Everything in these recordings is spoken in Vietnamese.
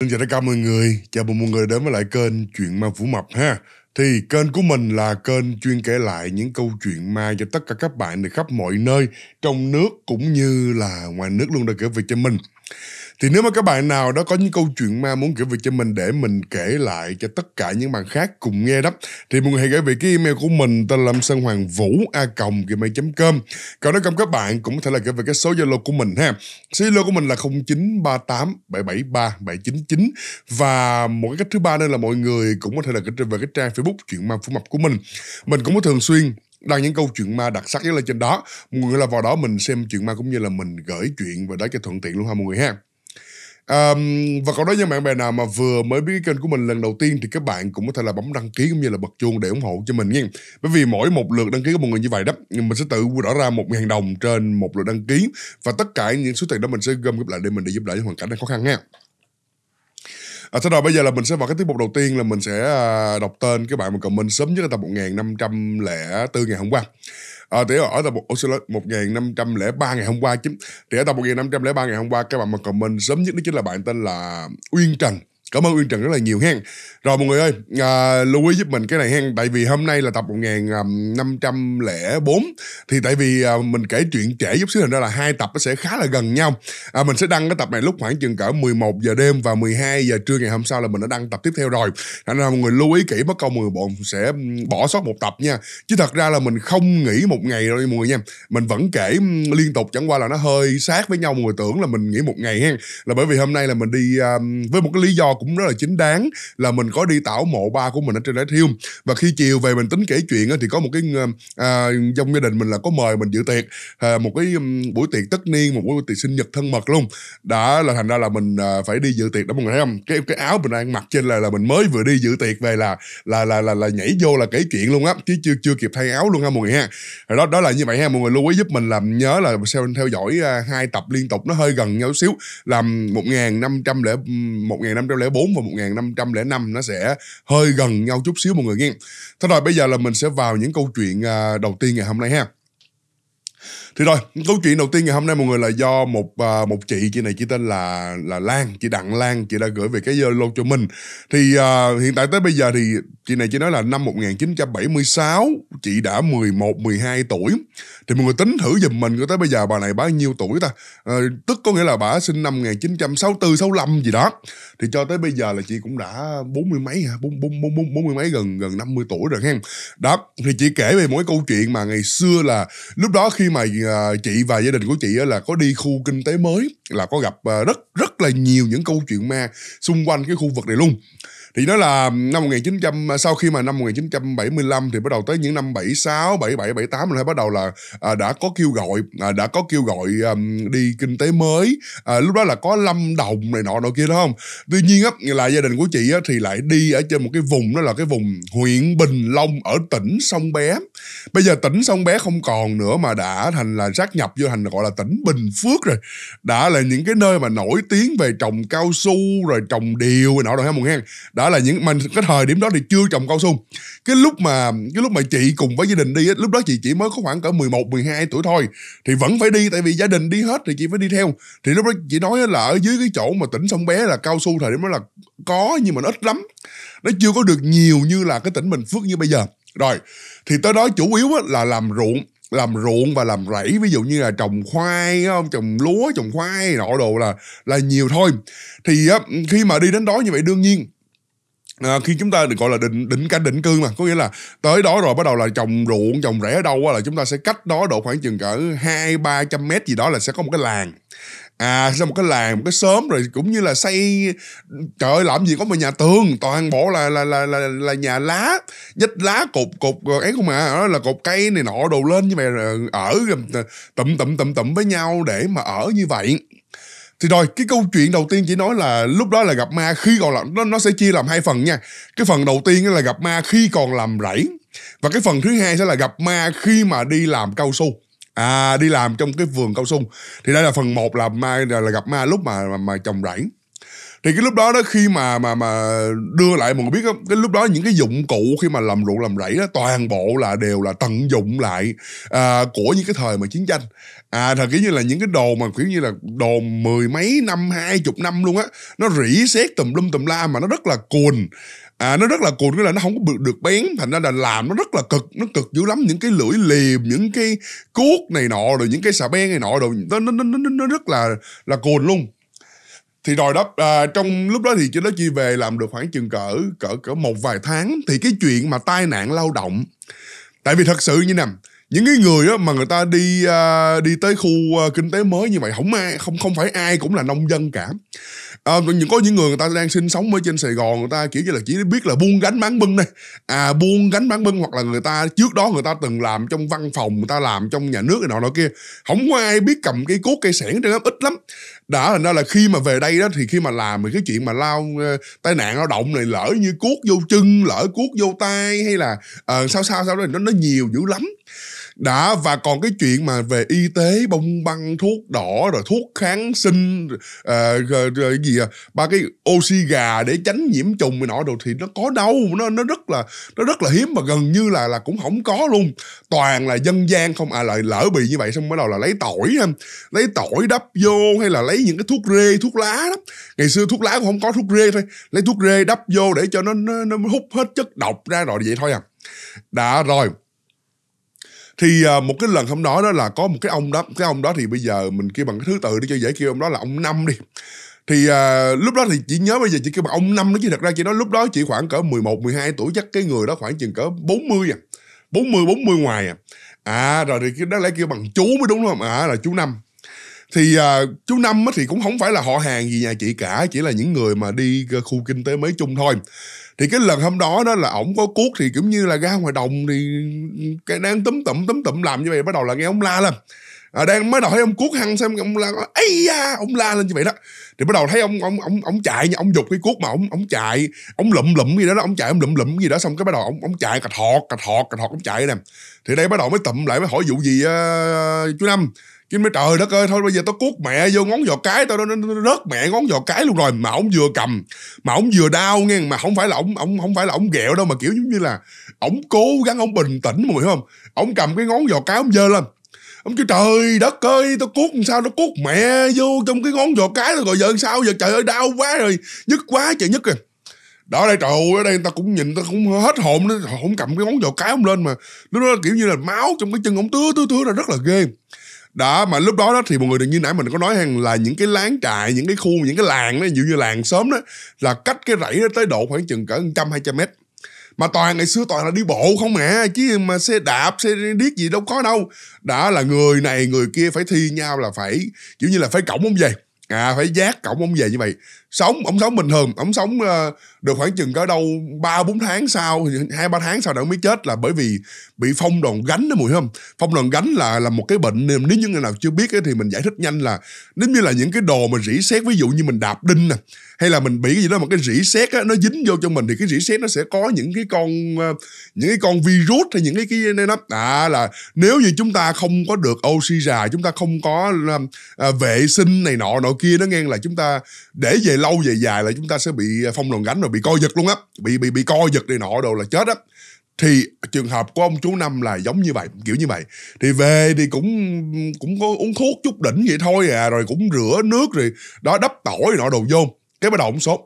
Xin chào tất cả mọi người, chào mừng mọi người đến với lại kênh Chuyện Ma Phủ Mập ha. Thì kênh của mình là kênh chuyên kể lại những câu chuyện ma cho tất cả các bạn từ khắp mọi nơi, trong nước cũng như là ngoài nước luôn đã kể về cho mình thì nếu mà các bạn nào đó có những câu chuyện ma muốn kể về cho mình để mình kể lại cho tất cả những bạn khác cùng nghe đó thì mọi người hãy gửi về cái email của mình tên là sơn hoàng vũ a còng gmail com còn nếu không các bạn cũng có thể là gửi về cái số zalo của mình ha số zalo của mình là 0938 773 799 và một cái cách thứ ba nữa là mọi người cũng có thể là gửi về cái trang facebook chuyện ma phủ mập của mình mình cũng có thường xuyên đăng những câu chuyện ma đặc sắc nhất lên trên đó mọi người là vào đó mình xem chuyện ma cũng như là mình gửi chuyện vào đó cho thuận tiện luôn ha mọi người ha Um, và còn đó những bạn bè nào mà vừa mới biết kênh của mình lần đầu tiên thì các bạn cũng có thể là bấm đăng ký cũng như là bật chuông để ủng hộ cho mình nha. Bởi vì mỗi một lượt đăng ký của một người như vậy đó, mình sẽ tự quy đỏ ra một ngàn đồng trên một lượt đăng ký và tất cả những số tiền đó mình sẽ gom góp lại để mình để giúp đỡ những hoàn cảnh đang khó khăn nha. À, thế rồi bây giờ là mình sẽ vào cái tiết mục đầu tiên là mình sẽ à, đọc tên các bạn mà comment sớm nhất là tập 1504 ngày hôm qua à, thì ở tập một xin lỗi một nghìn năm trăm lẻ ba ngày hôm qua chính thì ở tập một nghìn năm trăm lẻ ba ngày hôm qua các bạn mà comment sớm nhất đó chính là bạn tên là uyên trần cảm ơn uyên trần rất là nhiều hen rồi mọi người ơi à, lưu ý giúp mình cái này hen tại vì hôm nay là tập 1504 à, thì tại vì à, mình kể chuyện trễ giúp xíu hình ra là hai tập nó sẽ khá là gần nhau à, mình sẽ đăng cái tập này lúc khoảng chừng cỡ 11 giờ đêm và 12 giờ trưa ngày hôm sau là mình đã đăng tập tiếp theo rồi nên là mọi người lưu ý kỹ bất câu mười bọn sẽ ừ, bỏ sót một tập nha chứ thật ra là mình không nghỉ một ngày rồi mọi người nha mình vẫn kể ừ, liên tục chẳng qua là nó hơi sát với nhau mọi người tưởng là mình nghỉ một ngày hen là bởi vì hôm nay là mình đi à, với một cái lý do cũng cũng rất là chính đáng là mình có đi tảo mộ ba của mình ở trên đá thiêu và khi chiều về mình tính kể chuyện thì có một cái ờ, à, trong gia đình mình là có mời mình dự tiệc à, một cái buổi tiệc tất niên một buổi tiệc sinh nhật thân mật luôn đã là thành ra là mình à, phải đi dự tiệc đó mọi người thấy không cái cái áo mình đang mặc trên là là mình mới vừa đi dự tiệc về là là là là, là nhảy vô là kể chuyện luôn á chứ chưa chưa kịp thay áo luôn ha mọi người ha rồi đó đó là như vậy ha mọi người lưu ý giúp mình làm nhớ là xem theo dõi à, hai tập liên tục nó hơi gần nhau xíu làm một nghìn năm trăm lẻ một nghìn năm trăm lẻ 1004 và 1505 nó sẽ hơi gần nhau chút xíu mọi người nghe. Thôi rồi bây giờ là mình sẽ vào những câu chuyện à, đầu tiên ngày hôm nay ha. Thì rồi, câu chuyện đầu tiên ngày hôm nay mọi người là do một à, một chị chị này chị tên là là Lan, chị Đặng Lan, chị đã gửi về cái Zalo ờ, cho mình. Thì uh, hiện tại tới bây giờ thì chị này chị nói là năm 1976, chị đã 11 12 tuổi thì mọi người tính thử giùm mình có tới bây giờ bà này bao nhiêu tuổi ta à, tức có nghĩa là bà sinh năm 1964 65 gì đó thì cho tới bây giờ là chị cũng đã bốn mươi mấy hả bốn bốn bốn bốn mươi mấy gần gần 50 tuổi rồi hen đó thì chị kể về mỗi câu chuyện mà ngày xưa là lúc đó khi mà à, chị và gia đình của chị là có đi khu kinh tế mới là có gặp à, rất rất là nhiều những câu chuyện ma xung quanh cái khu vực này luôn thì nó là năm 1900 à, sau khi mà năm 1975 thì bắt đầu tới những năm 76, 77, 78 là bắt đầu là à, đã có kêu gọi à, đã có kêu gọi um, đi kinh tế mới à, lúc đó là có Lâm Đồng này nọ nọ kia đó không tuy nhiên á là gia đình của chị á, thì lại đi ở trên một cái vùng đó là cái vùng huyện Bình Long ở tỉnh Sông Bé bây giờ tỉnh Sông Bé không còn nữa mà đã thành là sát nhập vô thành gọi là tỉnh Bình Phước rồi đã là những cái nơi mà nổi tiếng về trồng cao su rồi trồng điều này nọ rồi ha một hen đã là những mình cái thời điểm đó thì chưa trồng cao su cái lúc mà cái lúc mà chị cùng với gia đình đi á, lúc đó chị chỉ mới có khoảng cỡ 11, 12 tuổi thôi thì vẫn phải đi tại vì gia đình đi hết thì chị phải đi theo thì lúc đó chị nói là ở dưới cái chỗ mà tỉnh sông bé là cao su thời điểm đó là có nhưng mà nó ít lắm nó chưa có được nhiều như là cái tỉnh Bình Phước như bây giờ rồi thì tới đó chủ yếu là làm ruộng làm ruộng và làm rẫy ví dụ như là trồng khoai không trồng lúa trồng khoai nọ đồ là là nhiều thôi thì khi mà đi đến đó như vậy đương nhiên À, khi chúng ta được gọi là định định cả định cư mà có nghĩa là tới đó rồi bắt đầu là trồng ruộng trồng rễ ở đâu là chúng ta sẽ cách đó độ khoảng chừng cỡ hai ba trăm mét gì đó là sẽ có một cái làng à ra một cái làng một cái xóm rồi cũng như là xây trời ơi làm gì có một nhà tường toàn bộ là là là là, là nhà lá dách lá cột cột ấy không mà đó là cột cây này nọ đồ lên như vậy ở tụm tụm tụm tụm với nhau để mà ở như vậy thì rồi cái câu chuyện đầu tiên chỉ nói là lúc đó là gặp ma khi còn làm nó nó sẽ chia làm hai phần nha cái phần đầu tiên là gặp ma khi còn làm rẫy và cái phần thứ hai sẽ là gặp ma khi mà đi làm cao su à đi làm trong cái vườn cao su thì đây là phần một là ma là gặp ma lúc mà mà, mà trồng rẫy thì cái lúc đó đó khi mà mà mà đưa lại mọi người biết đó, cái lúc đó những cái dụng cụ khi mà làm ruộng làm rẫy đó toàn bộ là đều là tận dụng lại à, của những cái thời mà chiến tranh à thật kiểu như là những cái đồ mà kiểu như là đồ mười mấy năm hai chục năm luôn á nó rỉ sét tùm lum tùm la mà nó rất là cùn à nó rất là cùn cái là nó không có được được bén thành ra là làm nó rất là cực nó cực dữ lắm những cái lưỡi liềm những cái cuốc này nọ rồi những cái xà beng này nọ rồi nó nó nó nó rất là là cùn luôn thì rồi đó à, trong lúc đó thì chị đó chi về làm được khoảng chừng cỡ cỡ cỡ một vài tháng thì cái chuyện mà tai nạn lao động tại vì thật sự như nè những cái người mà người ta đi à, đi tới khu à, kinh tế mới như vậy không ai không không phải ai cũng là nông dân cả à, những có những người người ta đang sinh sống ở trên Sài Gòn người ta kiểu như là chỉ biết là buôn gánh bán bưng này à buôn gánh bán bưng hoặc là người ta trước đó người ta từng làm trong văn phòng người ta làm trong nhà nước này nọ nọ kia không có ai biết cầm cây cuốc cây sẻn trên lắm ít lắm đã thành ra là khi mà về đây đó thì khi mà làm thì cái chuyện mà lao uh, tai nạn lao động này lỡ như cuốc vô chân lỡ cuốc vô tay hay là uh, sao sao sao đó nó nó nhiều dữ lắm đã và còn cái chuyện mà về y tế bông băng thuốc đỏ rồi thuốc kháng sinh à, rồi, rồi gì à, ba cái oxy gà để tránh nhiễm trùng này nọ đồ thì nó có đâu nó nó rất là nó rất là hiếm và gần như là là cũng không có luôn toàn là dân gian không à lại lỡ bị như vậy xong bắt đầu là lấy tỏi lấy tỏi đắp vô hay là lấy những cái thuốc rê thuốc lá đó ngày xưa thuốc lá cũng không có thuốc rê thôi lấy thuốc rê đắp vô để cho nó nó, nó hút hết chất độc ra rồi vậy thôi à đã rồi thì à, một cái lần hôm đó đó là có một cái ông đó cái ông đó thì bây giờ mình kêu bằng cái thứ tự để cho dễ kêu ông đó là ông năm đi thì à, lúc đó thì chị nhớ bây giờ chị kêu bằng ông năm đó chứ thật ra chị nói lúc đó chị khoảng cỡ 11, 12 tuổi chắc cái người đó khoảng chừng cỡ 40 à 40, 40 ngoài à à rồi thì đáng lẽ kêu bằng chú mới đúng không à là chú năm thì à, chú năm thì cũng không phải là họ hàng gì nhà chị cả chỉ là những người mà đi ờ, khu kinh tế mới chung thôi thì cái lần hôm đó đó là ổng có cuốc thì cũng như là ra ngoài đồng thì cái đang túm tụm túm tụm làm như vậy bắt đầu là nghe ông la lên à, đang mới đầu thấy ông cuốc hăng xem ông la ấy da ông la lên như vậy đó thì bắt đầu thấy ông ông ông ông chạy ông giục cái cuốc mà ông ông chạy ông lụm lụm gì đó, đó ông chạy ông lụm lụm gì đó xong cái bắt đầu ông ông chạy cà thọt cà thọt cà thọt ông chạy nè thì đây bắt đầu mới tụm lại mới hỏi vụ gì uh, chú năm Kim nói trời đất ơi thôi bây giờ tao cuốc mẹ vô ngón giò cái tao nó rớt mẹ ngón giò cái luôn rồi mà ông vừa cầm mà ông vừa đau nghe mà không phải là ông ông không phải là ông ghẹo đâu mà kiểu giống như là ông cố gắng ông bình tĩnh mà hiểu không ông cầm cái ngón giò cái ông dơ lên ông kêu trời đất ơi tao cuốc làm sao nó cuốc mẹ vô trong cái ngón giò cái rồi rồi giờ sao giờ trời ơi đau quá rồi nhức quá trời nhức rồi đó đây trời ơi ở đây tao cũng nhìn tao cũng hết hồn nó không cầm cái ngón giò cái ông lên mà nó kiểu như là máu trong cái chân ông tứa tứa tứa là rất là ghê đó mà lúc đó đó thì mọi người đừng như nãy mình có nói rằng là những cái láng trại những cái khu những cái làng đó dụ như làng sớm đó là cách cái rẫy đó tới độ khoảng chừng cỡ 100-200 trăm mét mà toàn ngày xưa toàn là đi bộ không mẹ à, chứ mà xe đạp xe điếc gì đâu có đâu đã là người này người kia phải thi nhau là phải kiểu như là phải cổng ông về à phải giác cổng ông về như vậy sống ổng sống bình thường ổng sống uh, được khoảng chừng có đâu ba bốn tháng sau hai ba tháng sau đã mới chết là bởi vì bị phong đòn gánh đó mùi không phong đòn gánh là là một cái bệnh nếu như người nào chưa biết ấy, thì mình giải thích nhanh là nếu như là những cái đồ mà rỉ sét ví dụ như mình đạp đinh nè hay là mình bị cái gì đó mà cái rỉ sét nó dính vô cho mình thì cái rỉ sét nó sẽ có những cái con ờ, những cái con virus hay những cái cái nên nó à là nếu như chúng ta không có được oxy già chúng ta không có à, vệ sinh này nọ nọ kia nó nghe là chúng ta để về lâu lâu về dài là chúng ta sẽ bị à, phong đòn gánh rồi bị co giật luôn á bị bị bị co giật này nọ đồ là chết á thì trường hợp của ông chú năm là giống như vậy kiểu như vậy thì về thì cũng cũng có uống thuốc chút đỉnh vậy thôi à rồi cũng rửa nước rồi đó đắp tỏi nọ đồ vô cái bắt đầu ông sốt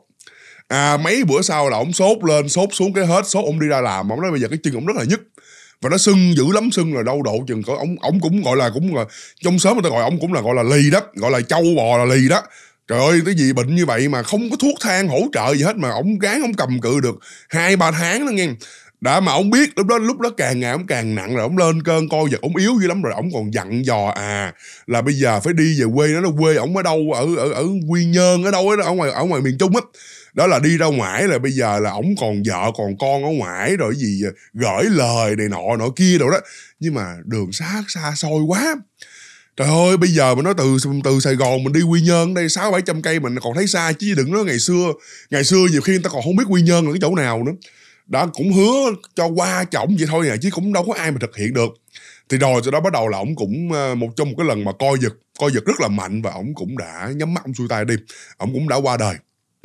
à mấy bữa sau là ông sốt lên sốt xuống cái hết sốt ông đi ra làm ông nói bây giờ cái chân ông rất là nhức và nó sưng dữ lắm sưng rồi đau độ chừng có ông ông cũng gọi là cũng là trong sớm người ta gọi ông cũng là gọi là lì đó gọi là châu bò là lì đó trời ơi cái gì bệnh như vậy mà không có thuốc thang hỗ trợ gì hết mà ông ráng ổng cầm cự được hai ba tháng đó nghe đã mà ông biết lúc đó lúc đó càng ngày ông càng nặng rồi ông lên cơn coi giật ông yếu dữ lắm rồi ông còn dặn dò à là bây giờ phải đi về quê nó nó quê ông ở đâu ở ở ở quy nhơn ở đâu ấy, ở ngoài ở ngoài miền trung á đó là đi ra ngoài là bây giờ là ổng còn vợ còn con ở ngoài rồi gì gửi lời này nọ nọ kia rồi đó nhưng mà đường xa xa xôi quá trời ơi bây giờ mình nói từ từ sài gòn mình đi quy nhơn đây sáu bảy trăm cây mình còn thấy xa chứ đừng nói ngày xưa ngày xưa nhiều khi người ta còn không biết quy nhơn là cái chỗ nào nữa đã cũng hứa cho qua trọng vậy thôi à chứ cũng đâu có ai mà thực hiện được thì rồi sau đó bắt đầu là ổng cũng ờ, một trong một cái lần mà coi giật coi giật rất là mạnh và ổng cũng đã nhắm mắt ông xuôi tay đi ổng cũng đã qua đời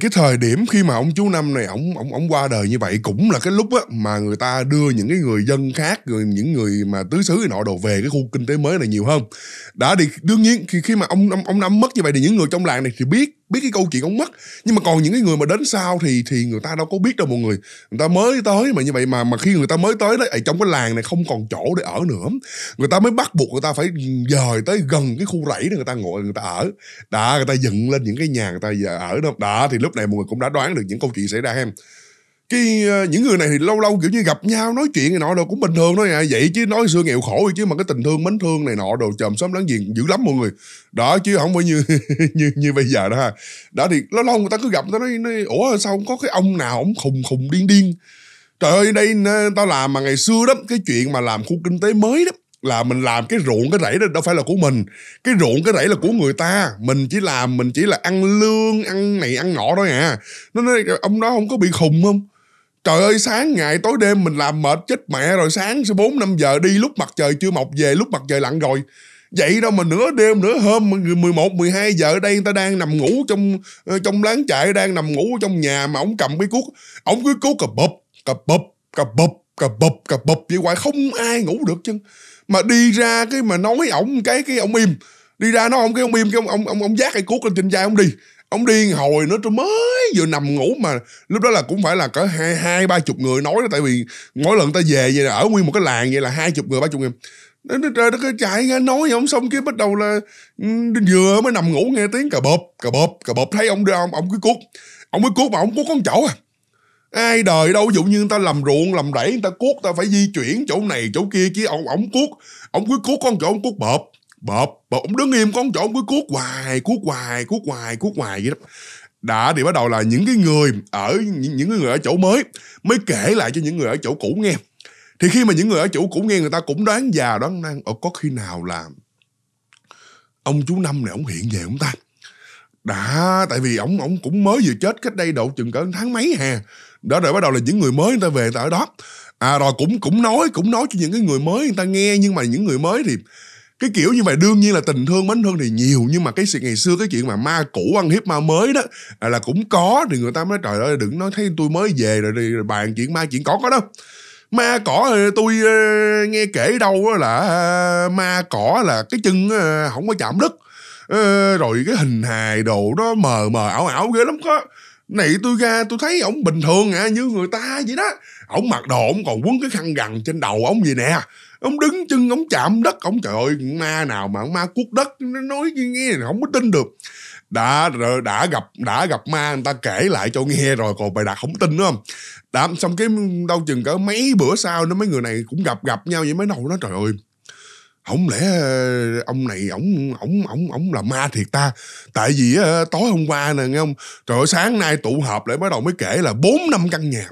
cái thời điểm khi mà ông chú năm này ổng ổng ổng qua đời như vậy cũng là cái lúc á mà người ta đưa những cái người dân khác người những người mà tứ xứ nọ đồ về cái khu kinh tế mới này nhiều hơn đã thì đương nhiên khi khi mà ông ông ông năm mất như vậy thì những người trong làng này thì biết biết cái câu chuyện ông mất nhưng mà còn những cái người mà đến sau thì thì người ta đâu có biết đâu mọi người người ta mới tới mà như vậy mà mà khi người ta mới tới đấy ở trong cái làng này không còn chỗ để ở nữa người ta mới bắt buộc người ta phải dời tới gần cái khu rẫy để người ta ngồi người ta ở đã người ta dựng lên những cái nhà người ta giờ ở đó đã thì lúc này mọi người cũng đã đoán được những câu chuyện xảy ra em cái ờ, những người này thì lâu lâu kiểu như gặp nhau nói chuyện này nọ đồ cũng bình thường thôi à vậy chứ nói xưa nghèo khổ chứ mà cái tình thương mến thương này nọ đồ chòm xóm láng giềng dữ lắm mọi người đó chứ không phải như như như bây giờ đó ha đó thì lâu lâu người ta cứ gặp người ta nói, nói ủa sao không có cái ông nào ông khùng khùng điên điên trời ơi đây ờ, tao làm mà ngày xưa đó cái chuyện mà làm khu kinh tế mới đó là mình làm cái ruộng cái rẫy đó đâu phải là của mình cái ruộng cái rẫy là của người ta mình chỉ làm mình chỉ là ăn lương ăn này ăn nọ thôi à nó nói ông đó không có bị khùng không trời ơi sáng ngày tối đêm mình làm mệt chết mẹ rồi sáng sẽ bốn năm giờ đi lúc mặt trời chưa mọc về lúc mặt trời lặn rồi vậy đâu mà nửa đêm nửa hôm 11 12 giờ ở đây người ta đang nằm ngủ trong ờ, trong láng trại đang nằm ngủ trong nhà mà ông cầm cái cuốc ông cứ cuốc cà bập cà bập cà bập cà bập cà bập vậy hoài không ai ngủ được chứ mà đi ra cái mà nói ổng cái cái ông im đi ra nó không cái ông im cái ông ông ông, ông giác cái cuốc lên trên vai ông đi ông điên hồi nó tôi mới vừa nằm ngủ mà lúc đó là cũng phải là cỡ hai hai ba chục người nói đó tại vì mỗi lần ta về vậy là ở nguyên một cái làng vậy là hai chục người ba chục người nó nó trời nó cứ chạy ra nói ông xong kia bắt đầu là ừ, vừa mới nằm ngủ nghe tiếng cà bộp cà bộp cà bộp thấy ông đưa ông ông cứ cuốc ông cứ cuốc mà ông cuốc con chỗ à ai đời đâu ví dụ như người ta làm ruộng làm rẫy người ta cuốc ta phải di chuyển chỗ này chỗ kia chứ ông ông cuốc ông cứ cuốc con chỗ ông cuốc bộp bợp bợp ông đứng im con chỗ ông cứ cuốc hoài cuốc hoài cuốc hoài cuốc hoài vậy đó đã thì bắt đầu là những cái người ở những người ở chỗ mới mới kể lại cho những người ở chỗ cũ nghe thì khi mà những người ở chỗ cũ nghe người ta cũng đoán già đoán năng ở có khi nào là ông chú năm này ông hiện về ông ta đã tại vì ổng ổng cũng mới vừa chết cách đây độ chừng cỡ tháng mấy hè đó rồi bắt đầu là những người mới người ta về người ta ở đó à rồi cũng cũng nói cũng nói cho những cái người mới người ta nghe nhưng mà những người mới thì cái kiểu như vậy đương nhiên là tình thương mến thương thì nhiều nhưng mà cái sự ngày xưa cái chuyện mà ma cũ ăn hiếp ma mới đó à, là cũng có thì người ta mới nói trời ơi đừng nói thấy tôi mới về rồi, rồi bàn chuyện ma chuyện có có đâu ma cỏ ờ, tôi ờ, nghe kể đâu là à, ma cỏ là cái chân không ờ, có chạm đất rồi cái hình hài đồ đó mờ mờ ảo ảo ghê lắm có này tôi ra tôi thấy ổng bình thường à như người ta vậy đó ổng mặc đồ ổng còn quấn cái khăn gằn trên đầu ổng gì nè ông đứng chân ông chạm đất ông trời ơi ma nào mà ông ma cuốc đất nó nói nghe không có tin được đã rồi đã gặp đã gặp ma người ta kể lại cho nghe rồi còn bài đặt không tin nữa không đã xong cái đâu chừng cả mấy bữa sau nó mấy người này cũng gặp gặp nhau vậy mấy đầu nó trời ơi không lẽ ờ, ông này ổng ổng ổng ổng là ma thiệt ta tại vì ờ, tối hôm qua nè nghe không trời ơi sáng nay tụ họp lại bắt đầu mới kể là bốn năm căn nhà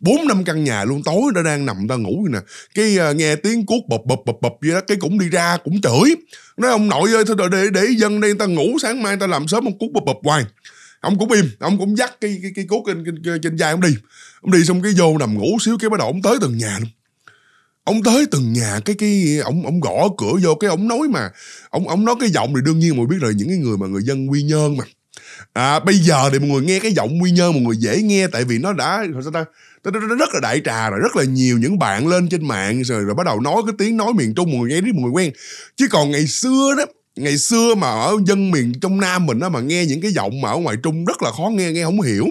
bốn năm căn nhà luôn tối nó đang nằm ta ngủ vậy nè cái uh, nghe tiếng cuốc bập bập bập bập vậy đó cái cũng đi ra cũng chửi nói ông nội ơi thôi để để dân đây ta ngủ sáng mai ta làm sớm ông cuốc bập bập hoài ông cũng im ông cũng dắt cái cái cái cuốc trên trên, trên vai ông đi ông đi xong cái vô nằm ngủ xíu cái bắt đầu ông tới từng nhà luôn ông tới từng nhà cái cái ông ông gõ cửa vô cái ông nói mà ông ông nói cái giọng thì đương nhiên mọi biết rồi những cái người mà người dân quy nhơn mà à, bây giờ thì mọi người nghe cái giọng quy nhơn mọi người dễ nghe tại vì nó đã sao ta nó rất là đại trà rồi rất là nhiều những bạn lên trên mạng rồi rồi bắt đầu nói cái tiếng nói miền trung mọi người nghe đi mọi người quen chứ còn ngày xưa đó ngày xưa mà ở dân miền trong nam mình á mà nghe những cái giọng mà ở ngoài trung rất là khó nghe nghe không hiểu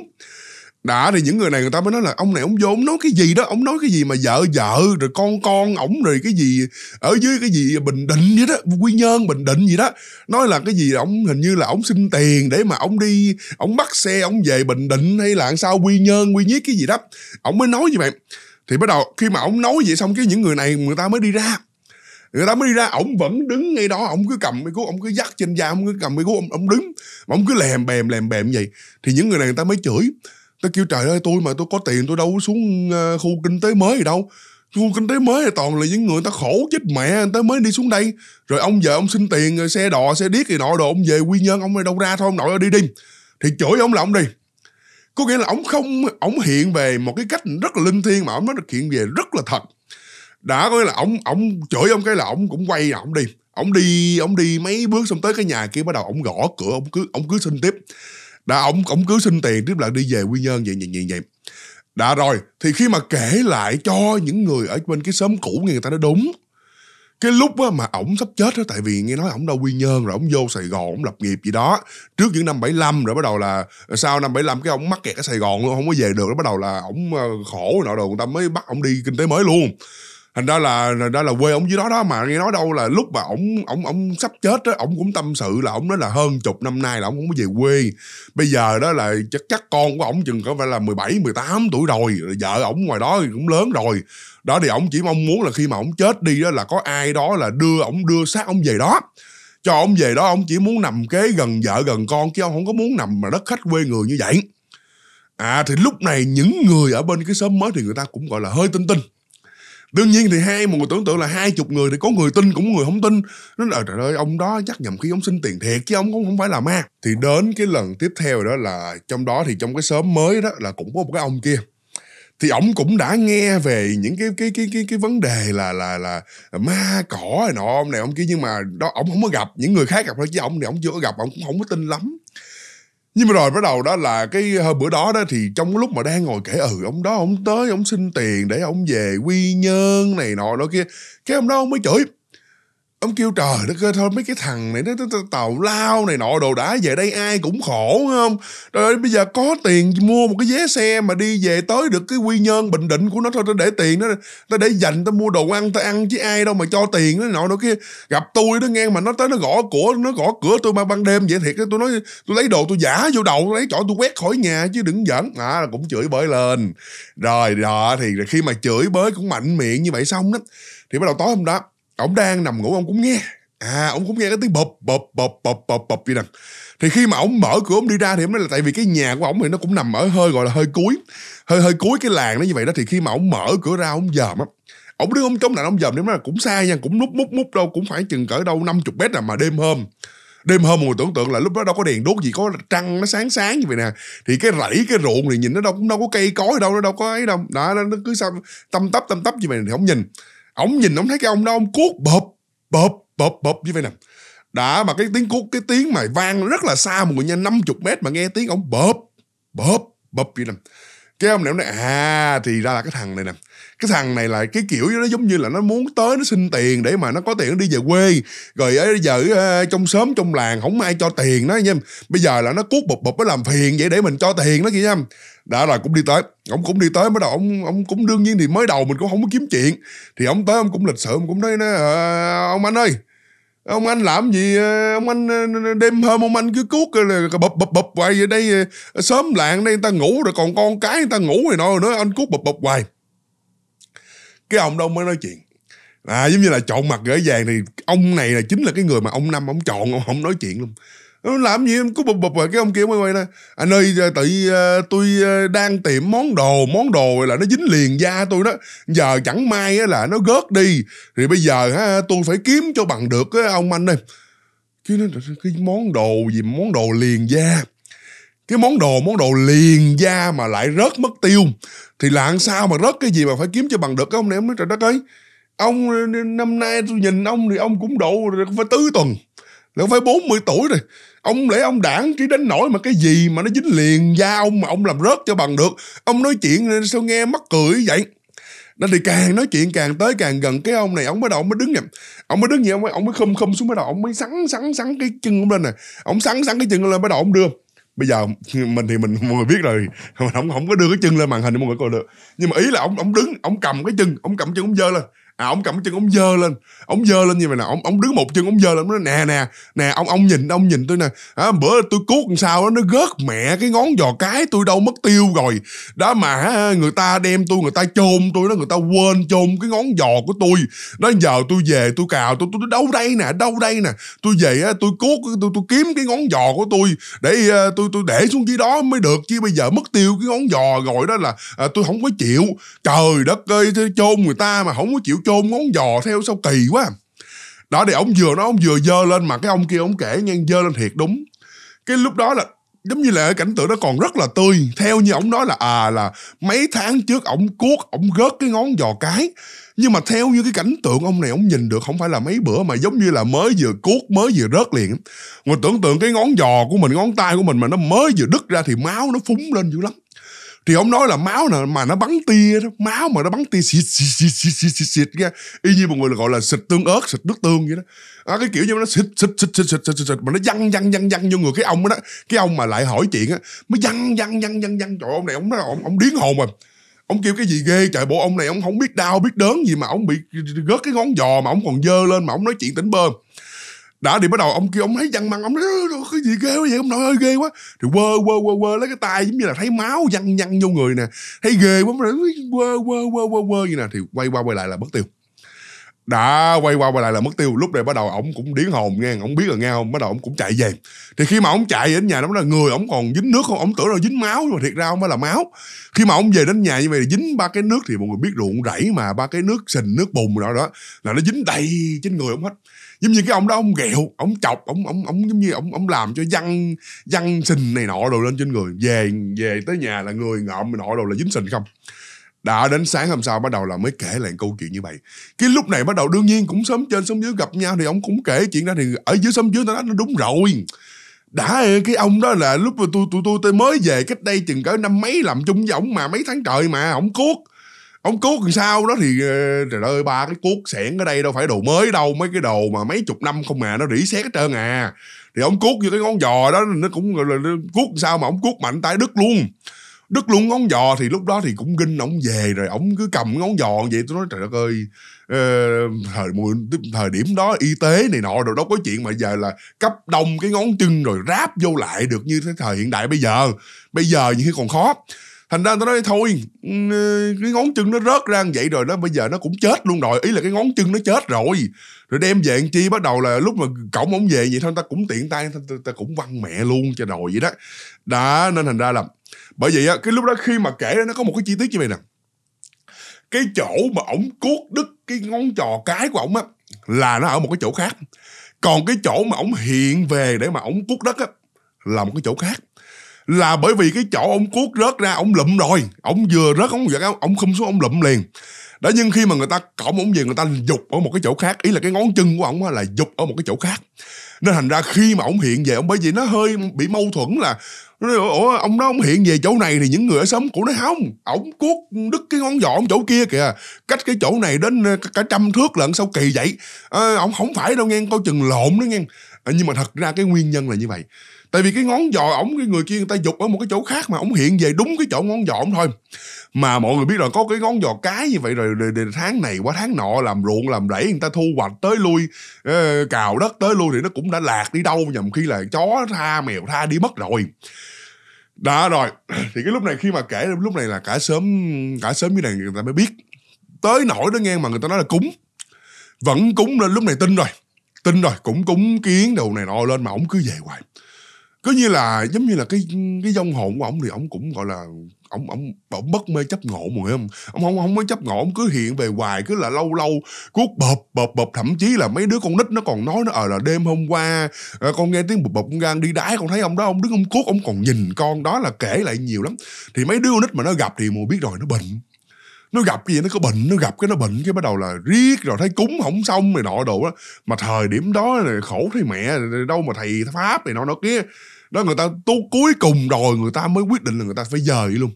đã thì những người này người ta mới nói là ông này ông vô ông nói cái gì đó ông nói cái gì mà vợ vợ rồi con con ổng rồi cái gì ở dưới cái gì bình định vậy đó quy nhơn bình định gì đó nói là cái gì ổng hình như là ổng xin tiền để mà ổng đi ổng bắt xe ổng về bình định hay là sao quy nhơn quy nhiết cái gì đó ổng mới nói như vậy thì bắt đầu khi mà ổng nói vậy xong cái những người này người ta mới đi ra người ta mới đi ra ổng vẫn đứng ngay đó ổng cứ cầm cái cú ổng cứ dắt trên da ổng cứ cầm cái cú ổng đứng mà ổng cứ lèm bèm lèm bèm vậy thì những người này người ta mới chửi tôi kêu trời ơi tôi mà tôi có tiền tôi đâu có xuống ờ, khu kinh tế mới gì đâu khu kinh tế mới là toàn là những người ta khổ chết mẹ người ta mới đi xuống đây rồi ông về ông xin tiền rồi ờ, xe đò xe điếc thì nọ đồ ông về quy nhơn ông ở đâu ra thôi ông nội đi đi thì chửi ông là ông đi có nghĩa là ông không ông hiện về một cái cách rất là linh thiêng mà ông nói được hiện về rất là thật đã có nghĩa là ông ông chửi ông cái là ông cũng quay là ông đi ông đi ông đi mấy bước xong tới cái nhà kia bắt đầu ông gõ cửa ông cứ ông cứ xin tiếp đã ổng ổng cứ xin tiền tiếp là đi về quy nhơn vậy vậy vậy vậy đã rồi thì khi mà kể lại cho những người ở bên cái xóm cũ nghe người ta nói đúng cái lúc á, mà ổng sắp chết đó tại vì nghe nói ổng đâu quy nhơn rồi ổng vô sài gòn ổng lập nghiệp gì đó trước những năm 75 rồi bắt đầu là sau năm 75 cái ổng mắc kẹt ở sài gòn luôn không có về được rồi bắt đầu là ổng ờ, khổ nọ đồ người ta mới bắt ổng đi kinh tế mới luôn thành ra là thành ra là quê ổng dưới đó đó mà nghe nói đâu là lúc mà ổng ổng ổng sắp chết á ổng cũng tâm sự là ổng nói là hơn chục năm nay là ổng không có về quê bây giờ đó là chắc chắc con của ổng chừng có phải là 17, 18 tuổi rồi vợ ổng ngoài đó cũng lớn rồi đó thì ổng chỉ mong muốn là khi mà ổng chết đi đó là có ai đó là đưa ổng đưa xác ổng về đó cho ổng về đó ổng chỉ muốn nằm kế gần vợ gần con chứ ông không có muốn nằm mà đất khách quê người như vậy à thì lúc này những người ở bên cái xóm mới thì người ta cũng gọi là hơi tinh tinh đương nhiên thì hai một người tưởng tượng là hai chục người thì có người tin cũng có người không tin nó là trời ơi ông đó chắc nhầm khi ông xin tiền thiệt chứ ông cũng không phải là ma thì đến cái lần tiếp theo đó là trong đó thì trong cái sớm mới đó là cũng có một cái ông kia thì ổng cũng đã nghe về những cái cái cái cái cái vấn đề là là là ma cỏ này nọ ông này ông kia nhưng mà đó ổng không có gặp những người khác gặp thôi chứ ổng thì ổng chưa có gặp ổng cũng không có tin lắm nhưng mà rồi bắt đầu đó là cái bữa đó đó thì trong cái lúc mà đang ngồi kể ừ ông đó ông tới ông xin tiền để ông về quy nhơn này nọ đó kia cái ông đó ông mới chửi ông kêu trời đất ơi thôi mấy cái thằng này nó tàu lao này nọ đồ đá về đây ai cũng khổ không trời ơi bây giờ có tiền mua một cái vé xe mà đi về tới được cái quy nhơn bình định của nó thôi tao để tiền nó tao để dành tao mua đồ ăn tao ăn chứ ai đâu mà cho tiền nó nọ nữa kia gặp tôi nó nghe mà nó tới nó gõ cửa nó gõ cửa tôi mà ban đêm vậy thiệt tôi nói tôi lấy đồ tôi giả vô đầu lấy chỗ tôi quét khỏi nhà chứ đừng giỡn à cũng chửi bới lên rồi rồi thì khi mà chửi bới cũng mạnh miệng như vậy xong đó thì bắt đầu tối hôm đó ổng đang nằm ngủ ông cũng nghe à ổng cũng nghe cái tiếng bập bập bập bập bập bập vậy nè thì khi mà ổng mở cửa ổng đi ra thì ổng nói là tại vì cái nhà của ổng thì nó cũng nằm ở hơi gọi là hơi cuối hơi hơi cuối cái làng đó như vậy đó thì khi mà ổng mở cửa ra ổng dòm á ổng đứng ông chống lại ông dòm nếu mà cũng xa nha cũng núp mút mút đâu cũng phải chừng cỡ đâu 50 mét là mà đêm hôm đêm hôm mọi tưởng tượng là lúc đó đâu có đèn đốt gì có trăng nó sáng sáng như vậy nè thì cái rẫy cái ruộng thì nhìn nó đâu cũng đâu có cây cối đâu nó đâu có ấy đâu đó nó cứ xăm, tâm tấp tâm tấp như vậy thì không nhìn ổng nhìn ổng thấy cái ông đó ông cuốc bợp bợp bợp bợp như vậy nè đã mà cái tiếng cuốc cái tiếng mà vang rất là xa một người nha 50 mét mà nghe tiếng ổng bợp bợp bập vậy nè cái ông này ông nói à thì ra là cái thằng này nè cái thằng này là cái kiểu nó giống như là nó muốn tới nó xin tiền để mà nó có tiền nó đi về quê rồi ấy giờ ờ, trong xóm trong làng không ai cho tiền nó nha bây giờ là nó cuốc bụp bụp nó làm phiền vậy để mình cho tiền nó kia nha đã là cũng đi tới ông cũng đi tới mới đầu ông ông cũng đương nhiên thì mới đầu mình cũng không có kiếm chuyện thì ông tới ông cũng lịch sự ông cũng nói à, ông anh ơi ông anh làm gì ờ, ông anh đêm hôm ông anh cứ cuốc bập bập bập hoài vậy đây sớm làng đây người ta ngủ rồi còn con cái người ta ngủ rồi nọ nữa anh cuốc bập bập hoài cái ông đó ông mới nói chuyện à, giống như là chọn mặt gửi vàng thì ông này là chính là cái người mà ông năm ông chọn ông không nói chuyện luôn làm gì em cứ bụp bụp rồi cái ông kia mới quay ra anh à, ơi ờ, tự ờ, tôi ờ, đang tìm món đồ món đồ là nó dính liền da tôi đó giờ chẳng may là nó gớt đi thì bây giờ ha, tôi phải kiếm cho bằng được ông anh đây, chứ cái món đồ gì món đồ liền da cái món đồ món đồ liền da mà lại rớt mất tiêu thì làm sao mà rớt cái gì mà phải kiếm cho bằng được cái ông này ông nói trời đất ơi ông năm nay tôi nhìn ông thì ông cũng độ phải tứ tuần là phải 40 tuổi rồi ông lẽ ông đảng chỉ đánh nổi mà cái gì mà nó dính liền da ông mà ông làm rớt cho bằng được ông nói chuyện sao nghe mắc cười vậy nên thì càng nói chuyện càng tới càng gần cái ông này ông mới đầu ông mới đứng nè ông mới đứng vậy ông mới ông mới khum khum xuống bắt đầu ông mới sắn sắn sắn cái chân ông lên nè ông sắn sắn cái chân lên bắt đầu ông đưa bây giờ mình thì mình mọi người biết rồi mình không không có đưa cái chân lên màn hình để mọi người coi được nhưng mà ý là ông ông đứng ông cầm cái chân ông cầm chân ông dơ lên à ông cầm cái chân ông dơ lên ông dơ lên như vậy nè ông ông đứng một chân ông dơ lên nó nè nè nè ông ông nhìn ông nhìn tôi nè à, bữa tôi cuốc làm sao đó nó gớt mẹ cái ngón giò cái tôi đâu mất tiêu rồi đó mà người ta đem tôi người ta chôn tôi đó người ta quên chôn cái ngón giò của tôi đó giờ tôi về tôi cào tôi tôi, tôi đâu đây nè đâu đây nè tôi về tôi cuốc tôi tôi kiếm cái ngón giò của tôi để à, tôi tôi để xuống dưới đó mới được chứ bây giờ mất tiêu cái ngón giò rồi đó là à, tôi không có chịu trời đất ơi chôn người ta mà không có chịu chôn ngón giò theo sao kỳ quá đó thì ông vừa nó ông vừa dơ lên mà cái ông kia ông kể ngang dơ lên thiệt đúng cái lúc đó là giống như là cảnh tượng nó còn rất là tươi theo như ông nói là à là mấy tháng trước ông cuốc ông gớt cái ngón giò cái nhưng mà theo như cái cảnh tượng ông này ông nhìn được không phải là mấy bữa mà giống như là mới vừa cuốc mới vừa rớt liền mà tưởng tượng cái ngón giò của mình ngón tay của mình mà nó mới vừa đứt ra thì máu nó phúng lên dữ lắm thì ông nói là máu nè mà nó bắn tia đó máu mà nó bắn tia xịt xịt xịt xịt xịt xịt, xịt ra y như một người gọi là xịt tương ớt xịt nước tương vậy đó à, cái kiểu như nó xịt xịt xịt xịt xịt xịt, xịt mà nó văng văng văng văng vô người cái ông đó cái ông mà lại hỏi chuyện á mới văng văng văng văng văng trời ông này ông nói ông, ông điên hồn rồi ông kêu cái gì ghê trời bộ ông này ông không biết đau biết đớn gì mà ông bị rớt cái ngón giò mà ông còn dơ lên mà ông nói chuyện tỉnh bơ đã thì bắt đầu ông kia ông thấy văng măng ông nói cái gì ghê quá vậy ông nội ơi ghê quá thì quơ quơ quơ quơ lấy cái tay giống như là thấy máu văng văng vô người nè thấy ghê quá rồi quơ quơ quơ quơ quơ như nè thì quay qua quay lại là mất tiêu đã quay qua quay lại là mất tiêu lúc này bắt đầu ổng cũng điển hồn nghe ổng biết rồi nghe không bắt đầu ổng cũng chạy về thì khi mà ổng chạy đến nhà đó là người ổng còn dính nước không ổng tưởng là dính máu nhưng mà thiệt ra không phải là máu khi mà ổng về đến nhà như vậy dính ba cái nước thì mọi người biết ruộng rẫy mà ba cái nước sình nước bùn rồi đó, đó là nó dính đầy trên người ổng hết giống như cái ông đó ông ghẹo ông chọc ông ông ông giống như ông ông làm cho răng răng sình này nọ đồ lên trên người về về tới nhà là người ngợm này nọ đồ là dính sình không đã đến sáng hôm sau bắt đầu là mới kể lại câu chuyện như vậy cái lúc này bắt đầu đương nhiên cũng sớm trên sớm dưới gặp nhau thì ông cũng kể chuyện đó thì ở dưới sớm dưới tao nói nó đúng rồi đã cái ông đó là lúc mà tôi tôi tôi mới về cách đây chừng cỡ năm mấy làm chung với ổng mà mấy tháng trời mà ổng cuốc ống cuốc làm sao đó thì ờ, trời ơi ba cái cuốc xẻng ở đây đâu phải đồ mới đâu mấy cái đồ mà mấy chục năm không mà nó rỉ sét hết trơn à thì ông cuốc vô cái ngón giò đó nó cũng nó cuốc sao mà ông cuốc mạnh tay đứt luôn đứt luôn ngón giò thì lúc đó thì cũng ginh ông về rồi ông cứ cầm ngón giò vậy tôi nói trời đất ơi ờ, thời thời điểm đó y tế này nọ rồi đâu có chuyện mà giờ là cấp đông cái ngón chân rồi ráp vô lại được như thế thời hiện đại bây giờ bây giờ những khi còn khó thành ra tao nói thôi ừ, cái ngón chân nó rớt ra vậy rồi đó bây giờ nó cũng chết luôn rồi ý là cái ngón chân nó chết rồi rồi đem về chi bắt đầu là lúc mà cổng ổng về vậy thôi ta cũng tiện tay ta, ta, ta cũng văng mẹ luôn cho rồi vậy đó đó nên thành ra là bởi vậy á cái lúc đó khi mà kể nó có một cái chi tiết như vậy nè cái chỗ mà ổng cuốc đứt cái ngón trò cái của ổng á là nó ở một cái chỗ khác còn cái chỗ mà ổng hiện về để mà ổng cuốc đất á là một cái chỗ khác là bởi vì cái chỗ ông cuốc rớt ra ông lụm rồi ông vừa rớt ông vừa, ông không xuống ông lụm liền đó nhưng khi mà người ta cõng ông về người ta dục ở một cái chỗ khác ý là cái ngón chân của ông là dục ở một cái chỗ khác nên thành ra khi mà ông hiện về ông bởi vì nó hơi bị mâu thuẫn là Ủa ông đó ông hiện về chỗ này thì những người ở xóm cũ nói không Ông cuốc đứt cái ngón giỏ ông chỗ kia kìa Cách cái chỗ này đến cả trăm thước lận sau kỳ vậy à, Ông không phải đâu nghe coi chừng lộn đó nghe à, Nhưng mà thật ra cái nguyên nhân là như vậy tại vì cái ngón giò ổng cái người kia người ta giục ở một cái chỗ khác mà ổng hiện về đúng cái chỗ ngón giò ổng thôi mà mọi người biết rồi có cái ngón giò cái như vậy rồi, rồi, rồi tháng này qua tháng nọ làm ruộng làm rẫy người ta thu hoạch tới lui ờ, cào đất tới lui thì nó cũng đã lạc đi đâu nhầm khi là chó tha mèo tha đi mất rồi đã rồi thì cái lúc này khi mà kể lúc này là cả sớm cả sớm như này người ta mới biết tới nổi đó nghe mà người ta nói là cúng vẫn cúng lên lúc này tin rồi tin rồi cũng cúng kiến đồ này nọ lên mà ổng cứ về hoài cứ như là giống như là cái cái dông hồn của ổng thì ổng cũng gọi là ổng ổng ổng bất mê chấp ngộ mọi người không ổng không không mới chấp ngộ ổng cứ hiện về hoài cứ là lâu lâu cuốc bập bập bập thậm chí là mấy đứa con nít nó còn nói nó ờ à, là đêm hôm qua à, con nghe tiếng bập bập con gan đi đái con thấy ông đó ông đứng ông cuốc ông còn nhìn con đó là kể lại nhiều lắm thì mấy đứa con nít mà nó gặp thì mùa biết rồi nó bệnh nó gặp cái gì nó có bệnh nó gặp cái nó bệnh cái bắt đầu là riết rồi thấy cúng không xong này nọ đồ á mà thời điểm đó là khổ thấy mẹ đâu mà thầy pháp này nọ nó kia đó người ta tú cuối cùng rồi người ta mới quyết định là người ta phải dời luôn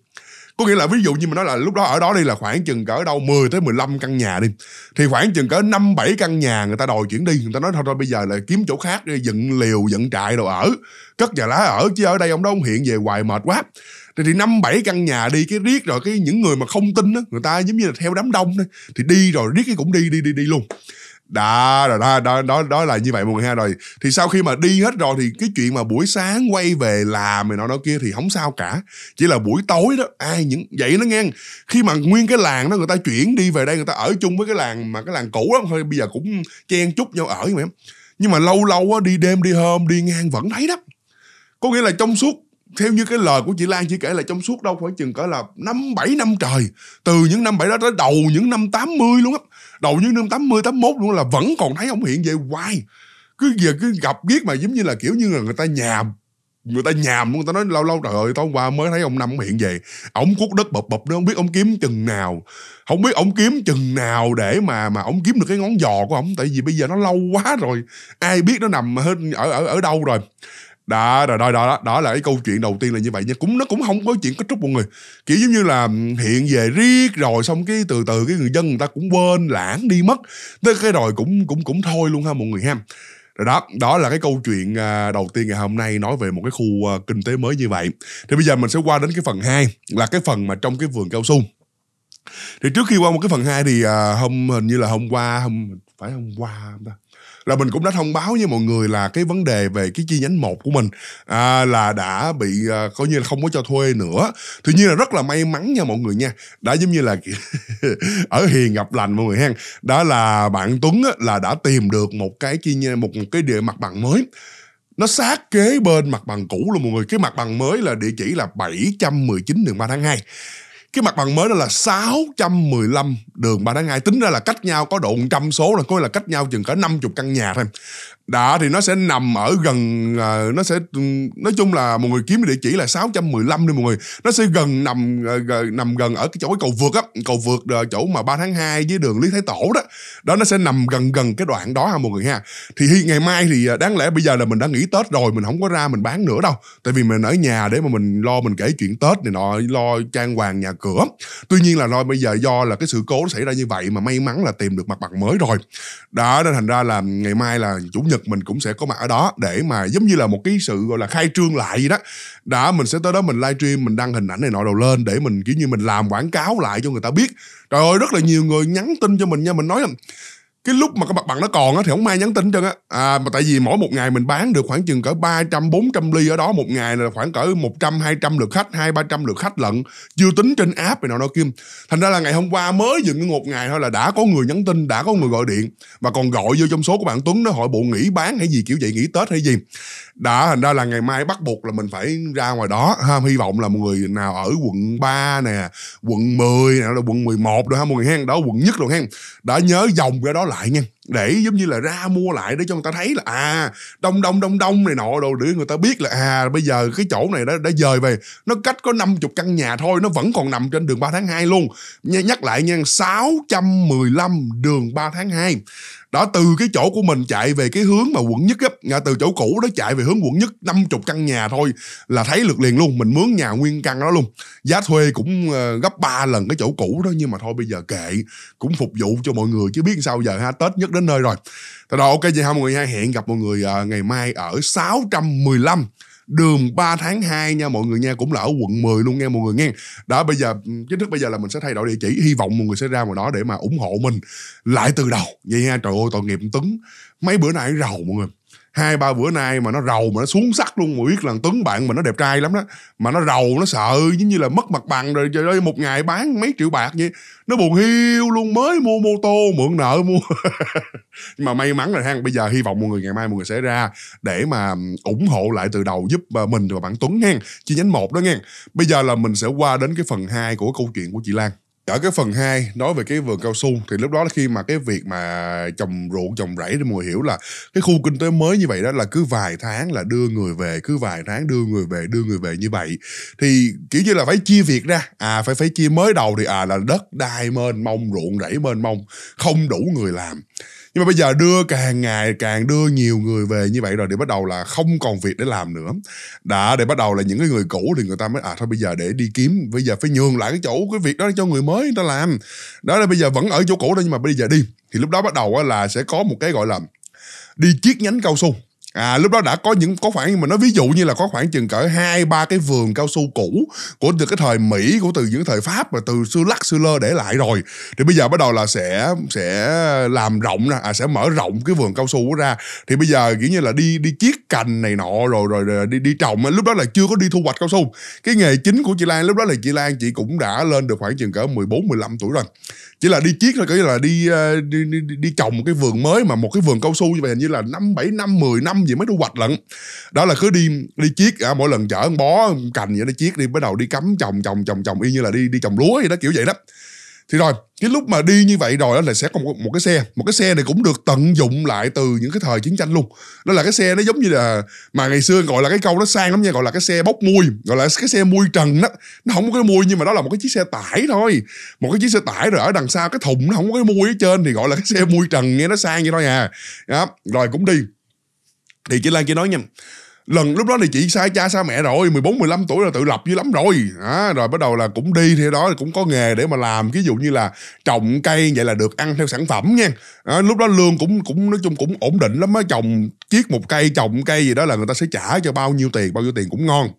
có nghĩa là ví dụ như mình nói là lúc đó ở đó đi là khoảng chừng cỡ đâu 10 tới 15 căn nhà đi thì khoảng chừng cỡ năm bảy căn nhà người ta đòi chuyển đi người ta nói thôi thôi bây giờ là kiếm chỗ khác đi dựng liều dựng trại đồ ở cất nhà lá ở chứ ở đây ông đó ông hiện về hoài mệt quá thì thì năm bảy căn nhà đi cái riết rồi cái những người mà không tin á người ta giống như là theo đám đông đó, thì đi rồi riết cái cũng đi đi đi đi luôn đó rồi đó đó đó đó là như vậy mọi người ha rồi thì sau khi mà đi hết rồi thì cái chuyện mà buổi sáng quay về làm này nó đó kia thì không sao cả chỉ là buổi tối đó ai những vậy nó nghe khi mà nguyên cái làng đó người ta chuyển đi về đây người ta ở chung với cái làng mà cái làng cũ đó thôi bây giờ cũng chen chúc nhau ở mà nhưng mà lâu lâu á đi đêm đi hôm đi ngang vẫn thấy đó có nghĩa là trong suốt theo như cái lời của chị Lan chỉ kể là trong suốt đâu phải chừng cỡ là năm bảy năm trời từ những năm bảy đó tới đầu những năm 80 luôn á đầu như năm 80, 81 luôn là vẫn còn thấy ông hiện về hoài cứ giờ cứ gặp biết mà giống như là kiểu như là người ta nhàm người ta nhàm người ta nói lâu lâu trời ơi tối qua mới thấy ông năm hiện về ổng cuốc đất bập bập nữa không biết ông kiếm chừng nào không biết ông kiếm chừng nào để mà mà ông kiếm được cái ngón giò của ông tại vì bây giờ nó lâu quá rồi ai biết nó nằm hết ở ở ở đâu rồi đó rồi đó, đó đó đó là cái câu chuyện đầu tiên là như vậy nha cũng nó cũng không có chuyện kết thúc mọi người kiểu giống như là hiện về riết rồi xong cái từ từ cái người dân người ta cũng quên lãng đi mất tới cái rồi cũng cũng cũng thôi luôn ha mọi người ha rồi đó đó là cái câu chuyện à, đầu tiên ngày hôm nay nói về một cái khu à, kinh tế mới như vậy thì bây giờ mình sẽ qua đến cái phần 2 là cái phần mà trong cái vườn cao su thì trước khi qua một cái phần 2 thì à, hôm hình như là hôm qua hôm phải hôm qua không ta là mình cũng đã thông báo với mọi người là cái vấn đề về cái chi nhánh một của mình à, là đã bị à, coi như là không có cho thuê nữa tuy nhiên là rất là may mắn nha mọi người nha đã giống như là ở hiền gặp lành mọi người hen đó là bạn tuấn á, là đã tìm được một cái chi nhánh một, một cái địa mặt bằng mới nó sát kế bên mặt bằng cũ luôn mọi người cái mặt bằng mới là địa chỉ là 719 đường 3 tháng 2 cái mặt bằng mới đó là 615 đường Ba Đá Ngai tính ra là cách nhau có độ 100 số là coi là cách nhau chừng cả 50 căn nhà thôi Đạ thì nó sẽ nằm ở gần uh, nó sẽ ừ, nói chung là một người kiếm địa chỉ là 615 đi mọi người. Nó sẽ gần nằm à, gần, nằm gần ở cái chỗ cái cầu vượt á, cầu vượt à, chỗ mà 3 tháng 2 với đường Lý Thái Tổ đó. Đó nó sẽ nằm gần gần cái đoạn đó ha mọi người ha. Thì ngày mai thì đáng lẽ bây giờ là mình đã nghỉ Tết rồi, mình không có ra mình bán nữa đâu. Tại vì mình ở nhà để mà mình lo mình kể chuyện Tết này nọ, lo trang hoàng nhà cửa. Tuy nhiên là lo bây giờ do là cái sự cố xảy ra như vậy mà may mắn là tìm được mặt bằng mới rồi. Đó nên thành ra là ngày mai là chủ nhật lực mình cũng sẽ có mặt ở đó để mà giống như là một cái sự gọi là khai trương lại gì đó đã mình sẽ tới đó mình livestream mình đăng hình ảnh này nọ đầu lên để mình kiểu như mình làm quảng cáo lại cho người ta biết trời ơi rất là nhiều người nhắn tin cho mình nha mình nói là cái lúc mà cái mặt bằng nó còn á thì không ai nhắn tin cho á à mà tại vì mỗi một ngày mình bán được khoảng chừng cỡ ba trăm bốn trăm ly ở đó một ngày là khoảng cỡ một trăm hai trăm lượt khách hai ba trăm lượt khách lận chưa tính trên app này nọ nọ kim thành ra là ngày hôm qua mới cái một ngày thôi là đã có người nhắn tin đã có người gọi điện và còn gọi vô trong số của bạn tuấn nó hỏi bộ nghỉ bán hay gì kiểu vậy nghỉ tết hay gì đã thành ra là ngày mai bắt buộc là mình phải ra ngoài đó ha hy vọng là mọi người nào ở quận 3 nè quận 10 nè là quận 11 rồi ha mọi người hen đó quận nhất rồi hen đã nhớ dòng cái đó lại nha để giống như là ra mua lại để cho người ta thấy là à đông đông đông đông này nọ đồ để người ta biết là à bây giờ cái chỗ này đã đã dời về nó cách có 50 căn nhà thôi nó vẫn còn nằm trên đường 3 tháng 2 luôn nhắc lại nha 615 đường 3 tháng 2 đó từ cái chỗ của mình chạy về cái hướng mà quận nhất á từ chỗ cũ đó chạy về hướng quận nhất 50 căn nhà thôi là thấy lượt liền luôn mình mướn nhà nguyên căn đó luôn giá thuê cũng ờ, gấp 3 lần cái chỗ cũ đó nhưng mà thôi bây giờ kệ cũng phục vụ cho mọi người chứ biết sao giờ ha tết nhất đến nơi rồi rồi ok vậy ha mọi người ha hẹn gặp mọi người ờ, ngày mai ở 615 đường 3 tháng 2 nha mọi người nha cũng là ở quận 10 luôn nha mọi người nghe đó bây giờ ừ, chính thức bây giờ là mình sẽ thay đổi địa chỉ hy vọng mọi người sẽ ra ngoài đó để mà ủng hộ mình lại từ đầu vậy nha trời ơi tội nghiệp tuấn mấy bữa nay rầu mọi người hai ba bữa nay mà nó rầu mà nó xuống sắc luôn mà biết là tuấn bạn mà nó đẹp trai lắm đó mà nó rầu nó sợ giống như là mất mặt bằng rồi trời một ngày bán mấy triệu bạc vậy nó buồn hiu luôn mới mua mô tô mượn nợ mua nhưng mà may mắn là hang bây giờ hy vọng mọi người ngày mai mọi người sẽ ra để mà ủng hộ lại từ đầu giúp ờ, mình và bạn tuấn hen chi nhánh một đó nghe bây giờ là mình sẽ qua đến cái phần 2 của câu chuyện của chị lan ở cái phần 2 nói về cái vườn cao su thì lúc đó là khi mà cái việc mà trồng ruộng trồng rẫy thì mùa hiểu là cái khu kinh tế mới như vậy đó là cứ vài tháng là đưa người về cứ vài tháng đưa người về đưa người về như vậy thì kiểu như là phải chia việc ra à phải phải chia mới đầu thì à là đất đai mênh mông ruộng rẫy mênh mông không đủ người làm nhưng mà bây giờ đưa càng ngày càng đưa nhiều người về như vậy rồi để bắt đầu là không còn việc để làm nữa đã để bắt đầu là những cái người cũ thì người ta mới à thôi bây giờ để đi kiếm bây giờ phải nhường lại cái chỗ cái việc đó cho người mới người ta làm đó là bây giờ vẫn ở chỗ cũ đó nhưng mà bây giờ đi thì lúc đó bắt đầu là sẽ có một cái gọi là đi chiết nhánh cao su À lúc đó đã có những có khoảng nhưng mà nó ví dụ như là có khoảng chừng cỡ hai ba cái vườn cao su cũ của từ cái thời Mỹ của từ những thời Pháp và từ xưa lắc xưa lơ để lại rồi. Thì bây giờ bắt đầu là sẽ sẽ làm rộng ra à sẽ mở rộng cái vườn cao su ra. Thì bây giờ kiểu như là đi đi chiết cành này nọ rồi, rồi rồi đi đi trồng lúc đó là chưa có đi thu hoạch cao su. Cái nghề chính của chị Lan lúc đó là chị Lan chị cũng đã lên được khoảng chừng cỡ 14 15 tuổi rồi chỉ là đi chiếc thôi có nghĩa là ờ, đi, đi đi đi trồng một cái vườn mới mà một cái vườn cao su như vậy hình như là năm bảy năm 10 năm gì mới thu hoạch lận đó là cứ đi đi chiếc à, mỗi lần chở bó cành vậy nó chiếc đi bắt đầu đi cắm trồng trồng trồng trồng y như là đi đi trồng lúa vậy đó kiểu vậy đó thì rồi cái lúc mà đi như vậy rồi đó là sẽ có một, một cái xe một cái xe này cũng được tận dụng lại từ những cái thời chiến tranh luôn đó là cái xe nó giống như là mà ngày xưa gọi là cái câu nó sang lắm nha gọi là cái xe bốc mui gọi là cái xe mui trần đó nó không có cái mui nhưng mà đó là một cái chiếc xe tải thôi một cái chiếc xe tải rồi ở đằng sau cái thùng nó không có cái mui ở trên thì gọi là cái xe mui trần nghe nó sang vậy thôi à đó. rồi cũng đi thì chị Lan chị nói nha lần lúc đó thì chị xa cha xa mẹ rồi 14 15 tuổi là tự lập dữ lắm rồi à, rồi bắt đầu là cũng đi theo đó cũng có nghề để mà làm ví dụ như là trồng cây vậy là được ăn theo sản phẩm nha à, lúc đó lương cũng cũng nói chung cũng ổn định lắm á trồng chiếc một cây trồng cây gì đó là người ta sẽ trả cho bao nhiêu tiền bao nhiêu tiền cũng ngon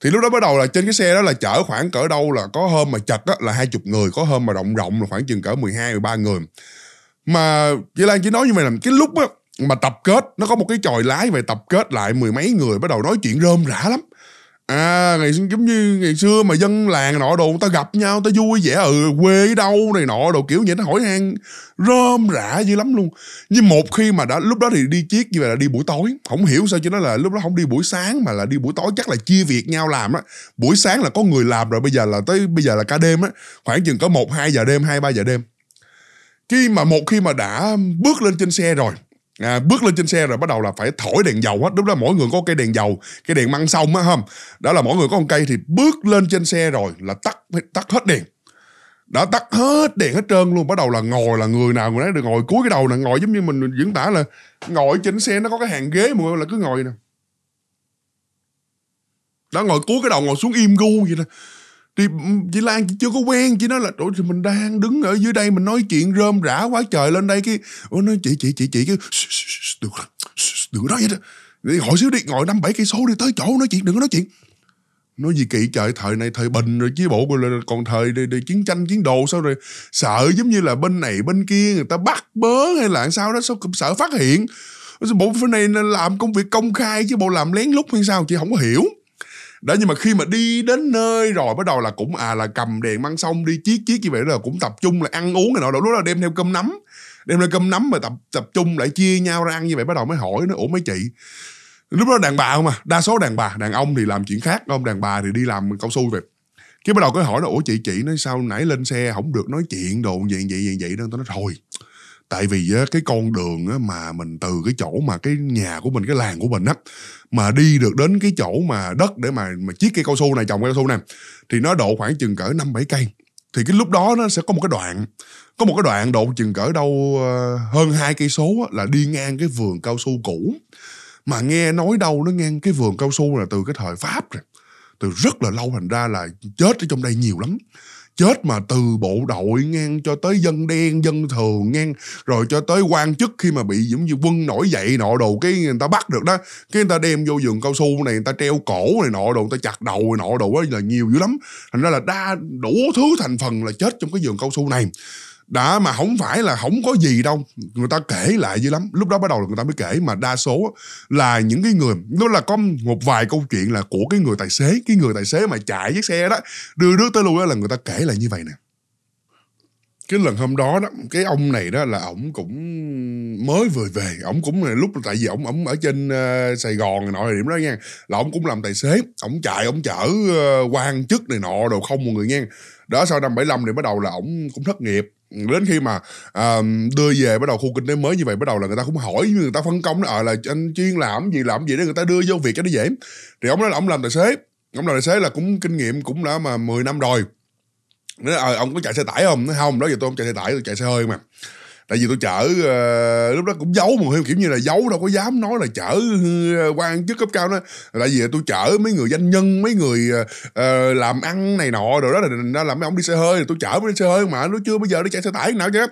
thì lúc đó bắt đầu là trên cái xe đó là chở khoảng cỡ đâu là có hôm mà chật á, là hai chục người có hôm mà rộng rộng là khoảng chừng cỡ 12 13 người mà chị Lan chỉ nói như vậy là cái lúc á mà tập kết nó có một cái chòi lái về tập kết lại mười mấy người bắt đầu nói chuyện rơm rã lắm à ngày giống như ngày xưa mà dân làng nọ đồ người ta gặp nhau ta vui vẻ ừ quê đâu này nọ đồ kiểu vậy nó hỏi han rơm rã dữ lắm luôn nhưng một khi mà đã lúc đó thì đi chiếc như vậy là đi buổi tối không hiểu sao cho nó là lúc đó không đi buổi sáng mà là đi buổi tối chắc là chia việc nhau làm á buổi sáng là có người làm rồi bây giờ là tới bây giờ là cả đêm á khoảng chừng có một hai giờ đêm hai ba giờ đêm khi mà một khi mà đã bước lên trên xe rồi à, bước lên trên xe rồi bắt đầu là phải thổi đèn dầu hết lúc đó mỗi người có cây đèn dầu cái đèn măng sông á không đó là mỗi người có một cây thì bước lên trên xe rồi là tắt tắt hết đèn đã tắt hết đèn hết trơn luôn bắt đầu là ngồi là người nào người nấy được ngồi cuối cái đầu nè ngồi giống như mình diễn tả là ngồi trên xe nó có cái hàng ghế mà là cứ ngồi nè đã ngồi cuối cái đầu ngồi xuống im gu vậy nè thì ừ, chị Lan chị chưa có quen chị nói là ủa thì mình đang đứng ở dưới đây mình nói chuyện rơm rã quá trời lên đây cái ủa nói chị chị chị chị cái được được đó vậy đó đi xíu đi ngồi năm bảy cây số đi tới chỗ nói chuyện đừng có nói chuyện nói gì kỹ trời thời này thời bình rồi chứ bộ còn thời đi, đi, chiến tranh chiến đồ sao rồi sợ giống như là bên này bên kia người ta bắt bớ hay là sao đó sao sợ phát hiện bộ phim này làm công việc công khai chứ bộ làm lén lút hay sao chị không có hiểu đó nhưng mà khi mà đi đến nơi rồi bắt đầu là cũng à là cầm đèn măng xong đi chiếc chiếc như vậy là cũng tập trung là ăn uống này nọ lúc đó đem theo cơm nấm đem theo cơm nấm mà tập tập trung lại chia nhau ra ăn như vậy bắt đầu mới hỏi nó ủa mấy chị lúc đó đàn bà không à đa số đàn bà đàn ông thì làm chuyện khác không đàn bà thì đi làm cao su về cái bắt đầu cái hỏi nó ủa chị chị nói sao nãy lên xe không được nói chuyện đồ vậy vậy vậy vậy đó tôi nói thôi tại vì á, cái con đường á, mà mình từ cái chỗ mà cái nhà của mình cái làng của mình á mà đi được đến cái chỗ mà đất để mà mà chiếc cây cao su này trồng cây cao su này thì nó độ khoảng chừng cỡ năm bảy cây thì cái lúc đó nó sẽ có một cái đoạn có một cái đoạn độ chừng cỡ đâu ờ, hơn hai cây số là đi ngang cái vườn cao su cũ mà nghe nói đâu nó ngang cái vườn cao su là từ cái thời pháp rồi từ rất là lâu thành ra là chết ở trong đây nhiều lắm chết mà từ bộ đội ngang cho tới dân đen dân thường ngang rồi cho tới quan chức khi mà bị giống như quân nổi dậy nọ đồ cái người ta bắt được đó cái người ta đem vô giường cao su này người ta treo cổ này nọ đồ người ta chặt đầu này nọ đồ đó là nhiều dữ lắm thành ra là đa đủ thứ thành phần là chết trong cái giường cao su này đã mà không phải là không có gì đâu người ta kể lại dữ lắm lúc đó bắt đầu là người ta mới kể mà đa số là những cái người nó là có một vài câu chuyện là của cái người tài xế cái người tài xế mà chạy chiếc xe đó đưa đứa tới luôn đó là người ta kể lại như vậy nè cái lần hôm đó đó cái ông này đó là ổng cũng mới vừa về ổng cũng lúc tại vì ổng ổng ở trên uh, Sài Gòn này nọ thời điểm đó nha là ổng cũng làm tài xế ổng chạy ổng chở uh, quan chức này nọ đồ không một người nha đó sau năm 75 thì bắt đầu là ổng cũng thất nghiệp đến khi mà uh, đưa về bắt đầu khu kinh tế mới như vậy bắt đầu là người ta cũng hỏi người ta phân công ở à, ờ, là anh chuyên làm gì làm gì để người ta đưa vô việc cho nó dễ thì ông nói là ông làm tài xế ông làm tài xế là cũng kinh nghiệm cũng đã mà 10 năm rồi nữa ờ à, ông có chạy xe tải không nó không đó giờ tôi không chạy xe tải tôi chạy xe hơi mà tại vì tôi chở uh, lúc đó cũng giấu mà kiểu như là giấu đâu có dám nói là chở ờ, quan chức cấp cao đó tại vì tôi chở mấy người doanh nhân mấy người uh, làm ăn này nọ rồi đó là làm mấy ông đi xe hơi tôi chở mấy xe hơi mà nó chưa bây giờ nó chạy xe tải nào chứ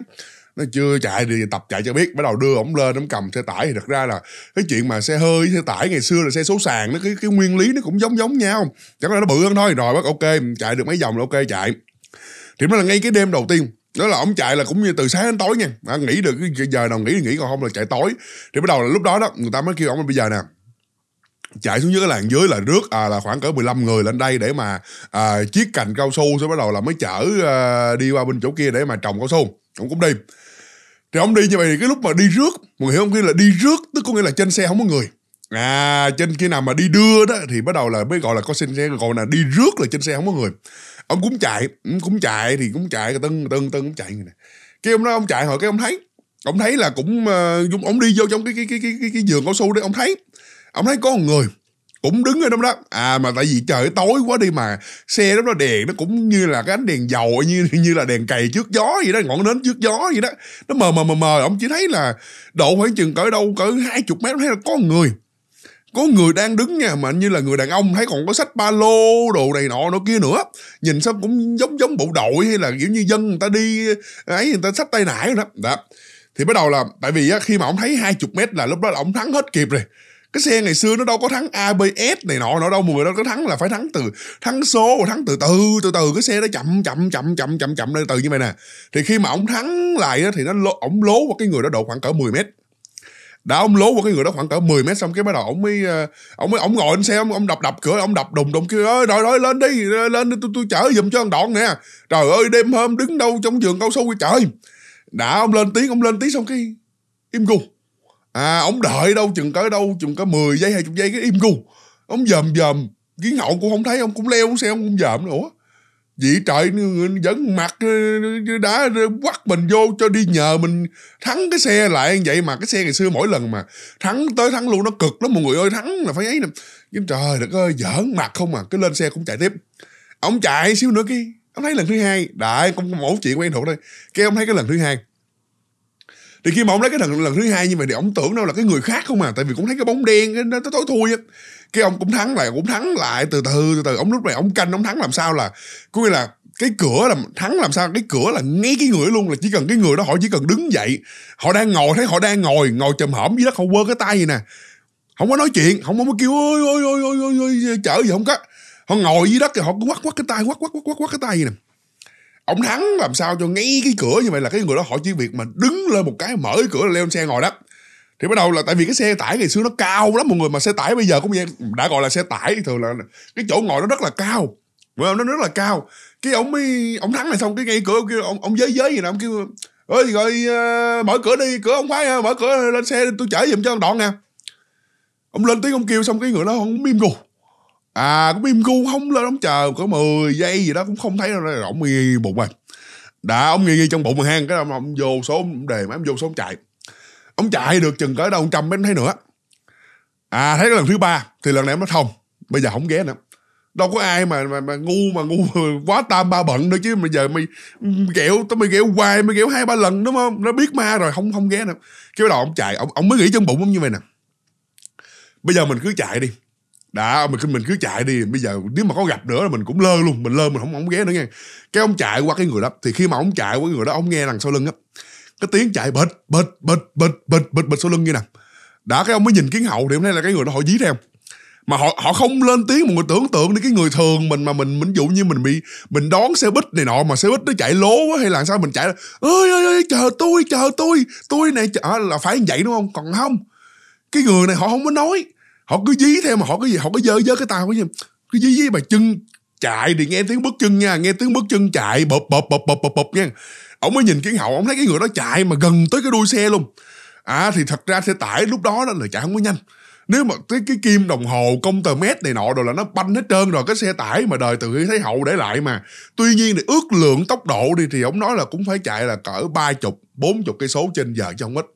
nó chưa chạy thì tập chạy cho biết bắt đầu đưa ổng lên ổng cầm xe tải thì thật ra là cái chuyện mà xe hơi xe tải ngày xưa là xe số sàn nó cái cái nguyên lý nó cũng giống giống nhau chẳng là nó bự hơn thôi rồi bác ok chạy được mấy vòng là ok chạy thì nó là ngay cái đêm đầu tiên đó là ông chạy là cũng như từ sáng đến tối nha à, nghỉ được cái giờ nào nghỉ thì nghỉ còn không là chạy tối thì bắt đầu là lúc đó đó người ta mới kêu ông bây giờ nè chạy xuống dưới cái làng dưới là rước à, là khoảng cỡ 15 người lên đây để mà à, chiếc cành cao su sẽ bắt đầu là mới chở à, đi qua bên chỗ kia để mà trồng cao su ông cũng đi thì ông đi như vậy thì cái lúc mà đi rước mọi người hiểu không khi là đi rước tức có nghĩa là trên xe không có người à trên khi nào mà đi đưa đó thì bắt đầu là mới gọi là có xin xe gọi là đi rước là trên xe không có người ông cũng chạy ừ, cũng chạy thì cũng chạy tân tân tân cũng chạy người này cái ông nói ông chạy hỏi cái ông thấy ông thấy là cũng uh, ông đi vô trong cái cái cái cái cái, cái giường cao su đấy ông thấy ông thấy có một người cũng đứng ở trong đó à mà tại vì trời tối quá đi mà xe lúc đó đèn nó cũng như là cái ánh đèn dầu như như là đèn cày trước gió vậy đó ngọn nến trước gió vậy đó nó mờ mờ mờ mờ ông chỉ thấy là độ khoảng chừng cỡ đâu cỡ hai chục mét thấy là có người có người đang đứng nha mà như là người đàn ông thấy còn có sách ba lô đồ này nọ nọ kia nữa nhìn sao cũng giống giống bộ đội hay là kiểu như dân người ta đi ấy người ta sách tay nải đó đó dạ. thì bắt đầu là tại vì khi mà ông thấy 20 mét là lúc đó là ông thắng hết kịp rồi cái xe ngày xưa nó đâu có thắng ABS này nọ nữa đâu mà người đâu có thắng là phải thắng từ thắng số thắng từ từ từ từ cái xe nó chậm chậm chậm chậm chậm chậm từ từ như vậy nè thì khi mà ông thắng lại thì nó ổng lố vào cái người đó độ khoảng cỡ 10 mét đã ông lố qua cái người đó khoảng cỡ 10 mét xong cái bắt đầu ông mới ờ, ông mới ông ngồi lên xe ông, ông đập đập cửa ông đập đùng đùng kêu ơi đòi đòi lên đi ờ, lên đi tôi tôi chở giùm cho thằng đoạn nè trời ơi đêm hôm đứng đâu trong giường cao su trời đã ông lên tiếng ông lên tiếng xong cái im gu à ông đợi đâu chừng cỡ đâu chừng cỡ 10 giây hai chục giây cái im gu ông dòm dòm kiến hậu cũng không thấy ông cũng leo xe ông cũng dòm nữa vị trời vẫn mặt đã quắt mình vô cho đi nhờ mình thắng cái xe lại vậy mà cái xe ngày xưa mỗi lần mà thắng tới thắng luôn nó cực lắm mọi người ơi thắng là phải ấy nè. Nhưng trời đất ơi giỡn mặt không à, cái lên xe cũng chạy tiếp. Ông chạy xíu nữa kia, ông thấy lần thứ hai, đại cũng mẫu chuyện quen thuộc đây. Cái ông thấy cái lần thứ hai thì khi mà ông lấy cái lần lần thứ hai nhưng mà thì ông tưởng đâu là cái người khác không à tại vì cũng thấy cái bóng đen nó tối thui á cái ông cũng thắng lại cũng thắng lại từ từ từ từ ông lúc này ông canh ông thắng làm sao là có nghĩa là cái cửa là thắng làm sao cái cửa là ngay cái người luôn là chỉ cần cái người đó họ chỉ cần đứng dậy họ đang ngồi thấy họ đang ngồi ngồi chầm hổm dưới đất họ quơ cái tay gì nè không có nói chuyện không có kêu ôi ôi ôi ôi ôi, ôi chở gì không có họ ngồi dưới đất thì họ cứ quắt quắt cái tay quắt quắt quắt quắt cái tay gì nè ông thắng làm sao cho ngay cái cửa như vậy là cái người đó họ chỉ việc mà đứng lên một cái mở cái cửa là leo lên xe ngồi đó thì bắt đầu là tại vì cái xe tải ngày xưa nó cao lắm mọi người mà xe tải bây giờ cũng vậy đã gọi là xe tải thường là cái chỗ ngồi nó rất là cao mà nó rất là cao cái ông mới ông thắng này xong cái ngay cửa ông kêu ông, ông giới giới gì nè ông kêu ơi rồi ờ, mở cửa đi cửa ông khoái mở cửa lên xe tôi chở giùm cho ông đoạn nè ông lên tiếng ông kêu xong cái người đó ông im ngủ à cũng im gu không lên ông chờ có 10 giây gì đó cũng không thấy đâu rồi ông nghi, nghi bụng rồi à. đã ông nghi, nghi trong bụng mình hang cái ông, ông vô số ông đề mà ông vô số ông chạy ông chạy được chừng cỡ đâu ông trăm mấy thấy nữa à thấy cái lần thứ ba thì lần này em nói không bây giờ không ghé nữa đâu có ai mà mà, mà ngu mà ngu quá tam ba bận nữa chứ mà giờ mày kẹo tao mày kẹo hoài mày kẹo hai ba lần đúng không nó biết ma rồi không không ghé nữa cái bắt đầu ông chạy ông, ông mới nghĩ trong bụng ông như vậy nè bây giờ mình cứ chạy đi đã mình mình cứ chạy đi bây giờ nếu mà có gặp nữa là mình cũng lơ luôn mình lơ mình không không ghé nữa nha cái ông chạy qua cái người đó thì khi mà ông chạy qua người đó ông nghe đằng sau lưng á cái tiếng chạy bịch bịch bịch bịch bịch bịch bịch sau lưng như nè đã cái ông mới nhìn kiến hậu thì hôm nay là cái người đó họ dí theo mà họ họ không lên tiếng một người tưởng tượng đi cái người thường mình mà mình mình dụ như mình bị mình đón xe buýt này nọ mà xe buýt nó chạy lố quá hay là sao mình chạy ơi ơi ơi chờ tôi chờ tôi tôi này chờ, à, là phải như vậy đúng không còn không cái người này họ không có nói họ cứ dí theo mà họ cái gì họ cứ dơ dơ cái tao cái gì cứ dí dí mà chân chạy thì nghe tiếng bước chân nha nghe tiếng bước chân chạy bập bập bập bập bập bập nha ông mới nhìn kiến hậu ông thấy cái người đó chạy mà gần tới cái đuôi xe luôn à thì thật ra xe tải lúc đó đó là chạy không có nhanh nếu mà cái cái kim đồng hồ công tờ mét này nọ rồi là nó banh hết trơn rồi cái xe tải mà đời từ khi thấy hậu để lại mà tuy nhiên thì ước lượng tốc độ đi thì ông nói là cũng phải chạy là cỡ ba chục bốn chục cây số trên giờ trong ít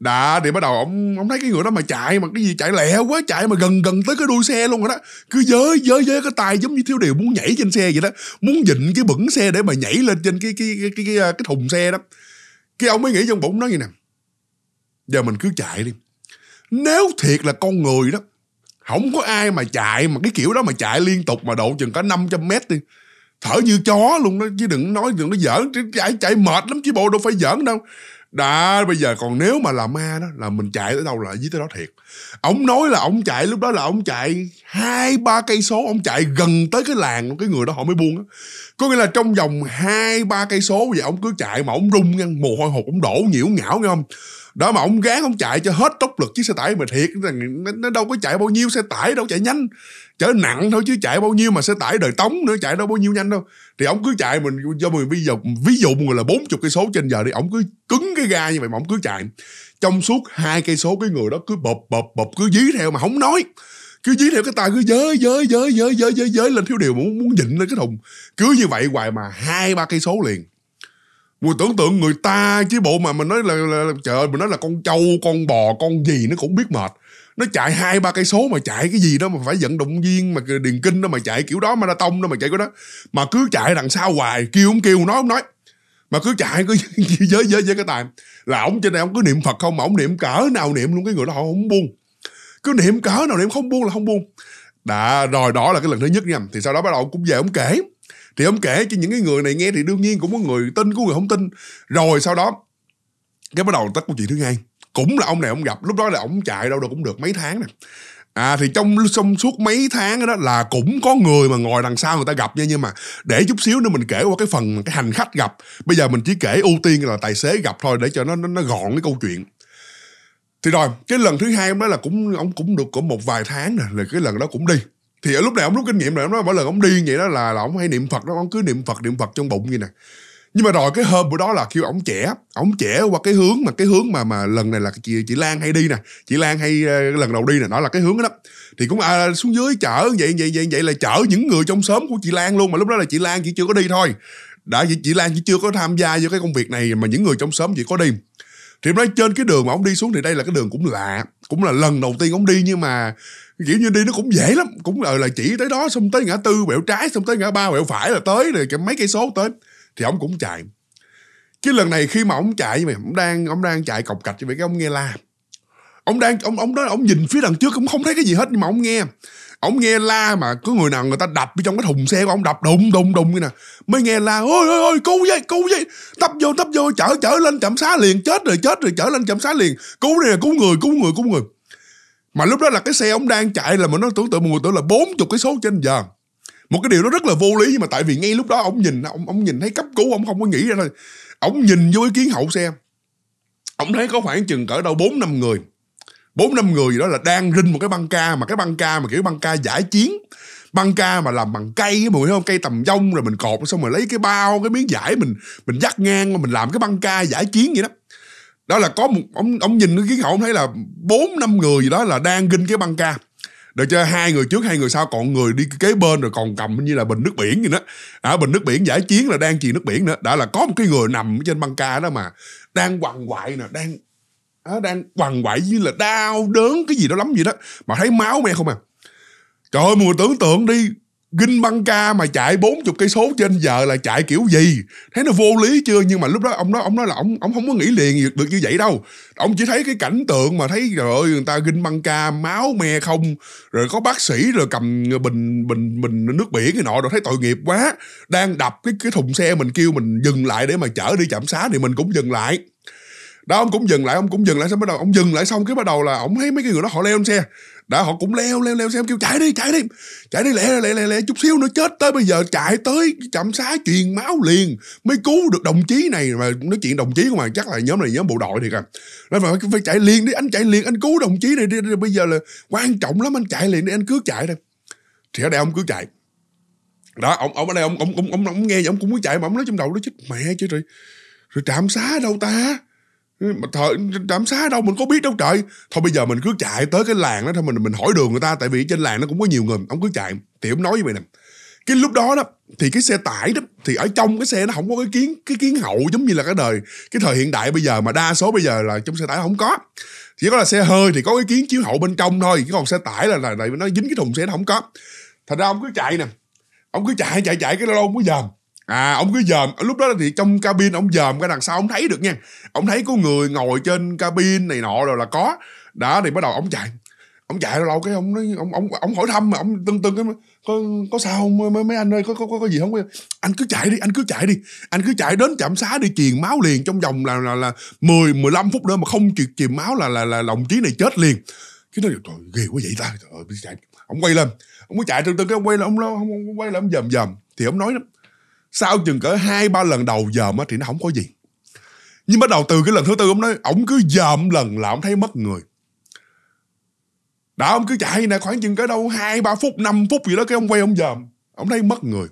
đã thì bắt đầu ông ông thấy cái người đó mà chạy mà cái gì chạy lẹ quá chạy mà gần gần tới cái đuôi xe luôn rồi đó cứ giới giới giới cái tay giống như thiếu điều muốn nhảy trên xe vậy đó muốn dịnh cái bẩn xe để mà nhảy lên trên cái cái cái cái cái, cái thùng xe đó cái ông mới nghĩ trong bụng nói như nè giờ mình cứ chạy đi nếu thiệt là con người đó không có ai mà chạy mà cái kiểu đó mà chạy liên tục mà độ chừng cả 500 mét đi thở như chó luôn đó chứ đừng nói đừng nó giỡn chạy chạy mệt lắm chứ bộ đâu phải giỡn đâu đã bây giờ còn nếu mà là ma đó là mình chạy tới đâu là dưới tới đó thiệt ông nói là ông chạy lúc đó là ông chạy hai ba cây số ông chạy gần tới cái làng cái người đó họ mới buông á có nghĩa là trong vòng hai ba cây số vậy ông cứ chạy mà ông rung ngang mồ hôi hột ông đổ nhiễu nhão nghe không đó mà ông gán ông chạy cho hết tốc lực chiếc xe tải mà thiệt rằng nó đâu có chạy bao nhiêu xe tải đâu chạy nhanh chở nặng thôi chứ chạy bao nhiêu mà xe tải đời tống nữa chạy đâu bao nhiêu nhanh đâu thì ông cứ chạy mình cho mình bây giờ ví dụ một người là 40 cây số trên giờ đi ông cứ cứng cái ga như vậy mà ông cứ chạy trong suốt hai cây số cái người đó cứ bập bập bập cứ dí theo mà không nói cứ dí theo cái tay cứ giới giới giới giới giới giới giới lên thiếu điều muốn muốn dịnh lên cái thùng cứ như vậy hoài mà hai ba cây số liền người tưởng tượng người ta chứ bộ mà mình nói là, là, là trời ơi mình nói là con trâu con bò con gì nó cũng biết mệt nó chạy hai ba cây số mà chạy cái gì đó mà phải vận động viên mà điền kinh đó mà chạy kiểu đó marathon đó mà chạy cái đó mà cứ chạy đằng sau hoài kêu không kêu nói không nói mà cứ chạy cứ giới giới giới cái tài là ổng trên này ổng cứ niệm phật không mà ổng niệm cỡ nào niệm luôn cái người đó họ không buông cứ niệm cỡ nào niệm không buông là không buông đã rồi đó là cái lần thứ nhất nha thì sau đó bắt đầu cũng về ổng kể thì ông kể cho những cái người này nghe thì đương nhiên cũng có người tin có người không tin rồi sau đó cái bắt đầu tất câu chuyện thứ hai cũng là ông này ông gặp lúc đó là ông chạy đâu đâu cũng được mấy tháng nè À thì trong xong suốt mấy tháng đó là cũng có người mà ngồi đằng sau người ta gặp nha nhưng mà để chút xíu nữa mình kể qua cái phần cái hành khách gặp. Bây giờ mình chỉ kể ưu tiên là tài xế gặp thôi để cho nó nó, nó gọn cái câu chuyện. Thì rồi, cái lần thứ hai đó là cũng ông cũng được có một vài tháng nè, là cái lần đó cũng đi thì ở lúc này ông rút kinh nghiệm rồi ông nói mỗi lần ông đi vậy đó là là ông hay niệm phật đó ông cứ niệm phật niệm phật trong bụng như nè nhưng mà rồi cái hôm bữa đó là kêu ông trẻ ông trẻ qua cái hướng mà cái hướng mà mà lần này là chị chị Lan hay đi nè chị Lan hay uh, lần đầu đi nè đó là cái hướng đó thì cũng à, xuống dưới chở vậy vậy vậy vậy là chở những người trong xóm của chị Lan luôn mà lúc đó là chị Lan chỉ chưa có đi thôi đã chị, chị Lan chỉ chưa có tham gia vô cái công việc này mà những người trong xóm chỉ có đi thì nói trên cái đường mà ông đi xuống thì đây là cái đường cũng lạ cũng là lần đầu tiên ông đi nhưng mà kiểu như đi nó cũng dễ lắm cũng là ờ, là chỉ tới đó xong tới ngã tư bẹo trái xong tới ngã ba bẹo phải là tới rồi cái mấy cây số tới thì ông cũng chạy cái lần này khi mà ông chạy mà ông đang ông đang chạy cọc cạch như vậy cái ông nghe la ông đang ông ông đó ông nhìn phía đằng trước cũng không thấy cái gì hết nhưng mà ông nghe ông nghe la mà có người nào người ta đập ở trong cái thùng xe của ông đập đùng đùng đùng như nè mới nghe la ôi ôi ôi cứu vậy cứu vậy tấp vô tấp vô chở chở lên trạm xá liền chết rồi chết rồi chở lên trạm xá liền cứu này cứu người cứu người cứu người mà lúc đó là cái xe ông đang chạy là mà nó tưởng tượng một người tưởng là bốn chục cái số trên giờ một cái điều đó rất là vô lý nhưng mà tại vì ngay lúc đó ông nhìn ông ông nhìn thấy cấp cứu ông không có nghĩ ra thôi ông nhìn vô cái kiến hậu xe ông thấy có khoảng chừng cỡ đâu bốn năm người bốn năm người đó là đang rinh một cái băng ca mà cái băng ca mà kiểu băng ca giải chiến băng ca mà làm bằng cây mùi không cây tầm dông rồi mình cột xong rồi lấy cái bao cái miếng giải mình mình dắt ngang mà mình làm cái băng ca giải chiến vậy đó đó là có một ông ông nhìn cái kiến hậu ông thấy là bốn năm người gì đó là đang ginh cái băng ca được cho hai người trước hai người sau còn người đi kế bên rồi còn cầm như là bình nước biển gì đó à, bình nước biển giải chiến là đang chì nước biển nữa đã là có một cái người nằm trên băng ca đó mà đang quằn quại nè đang nó đang quằn quại như là đau đớn cái gì đó lắm gì đó mà thấy máu me không à trời ơi mùa tưởng tượng đi ginh băng ca mà chạy bốn chục cây số trên giờ là chạy kiểu gì thấy nó vô lý chưa nhưng mà lúc đó ông nói ông nói là ông ông không có nghĩ liền được như vậy đâu ông chỉ thấy cái cảnh tượng mà thấy trời ơi người ta ginh băng ca máu me không rồi có bác sĩ rồi cầm bình bình bình nước biển cái nọ rồi thấy tội nghiệp quá đang đập cái cái thùng xe mình kêu mình dừng lại để mà chở đi chạm xá thì mình cũng dừng lại đó ông cũng dừng lại ông cũng dừng lại xong bắt đầu ông dừng lại xong cái bắt đầu là ông thấy mấy cái người đó họ leo lên xe đã họ cũng leo leo leo xe kêu chạy đi chạy đi chạy đi lẹ lẹ lẹ lẹ chút xíu nữa chết tới bây giờ chạy tới chậm xá truyền máu liền mới cứu được đồng chí này mà nói chuyện đồng chí của mày chắc là nhóm này nhóm bộ đội thiệt à nó phải, phải chạy liền đi anh chạy liền anh cứu đồng chí này đi, đi, đi bây giờ là quan trọng lắm anh chạy liền đi anh cứ chạy đây thì ở đây ông cứ chạy đó ông ông ở đây ông ông ông ông, ông nghe ông cũng muốn chạy mà ông nói trong đầu nó chết mẹ chứ rồi rồi trạm xá đâu ta Ừ, mà thợ làm xa đâu mình có biết đâu trời thôi bây giờ mình cứ chạy tới cái làng đó thôi mình mình hỏi đường người ta tại vì trên làng nó cũng có nhiều người ông cứ chạy thì ông nói với mày nè cái lúc đó đó thì cái xe tải đó thì ở trong cái xe nó không có cái kiến cái kiến hậu giống như là cái đời cái thời hiện đại bây giờ mà đa số bây giờ là trong xe tải không có chỉ có là xe hơi thì có cái kiến chiếu hậu bên trong thôi chứ còn xe tải là là, là nó dính cái thùng xe nó không có thành ra ông cứ chạy nè ông cứ chạy chạy chạy cái lâu ông cứ dòm à ông cứ dòm lúc đó thì trong cabin ông dòm cái đằng sau ông thấy được nha ông thấy có người ngồi trên cabin này nọ rồi là có đó thì bắt đầu ông chạy ông chạy lâu lâu cái ông nói ông ông ông hỏi thăm mà ông tưng tưng cái có có sao không mấy, mấy anh ơi có có có, có gì không anh cứ chạy đi anh cứ chạy đi anh cứ chạy đến chạm xá đi truyền máu liền trong vòng là là là mười mười lăm phút nữa mà không truyền truyền máu là là là đồng chí này chết liền cái nó trời ghê quá vậy ta trời ơi chạy ông quay lên ông mới chạy tưng tưng cái ông quay lên ông, ông, ông quay lại ông dầm dầm thì ông nói sau chừng cỡ hai ba lần đầu dòm á thì nó không có gì nhưng bắt đầu từ cái lần thứ tư ông nói ổng cứ dòm lần là ông thấy mất người đó ông cứ chạy nè khoảng chừng cỡ đâu hai ba phút 5 phút gì đó cái ông quay ông dòm ông thấy mất người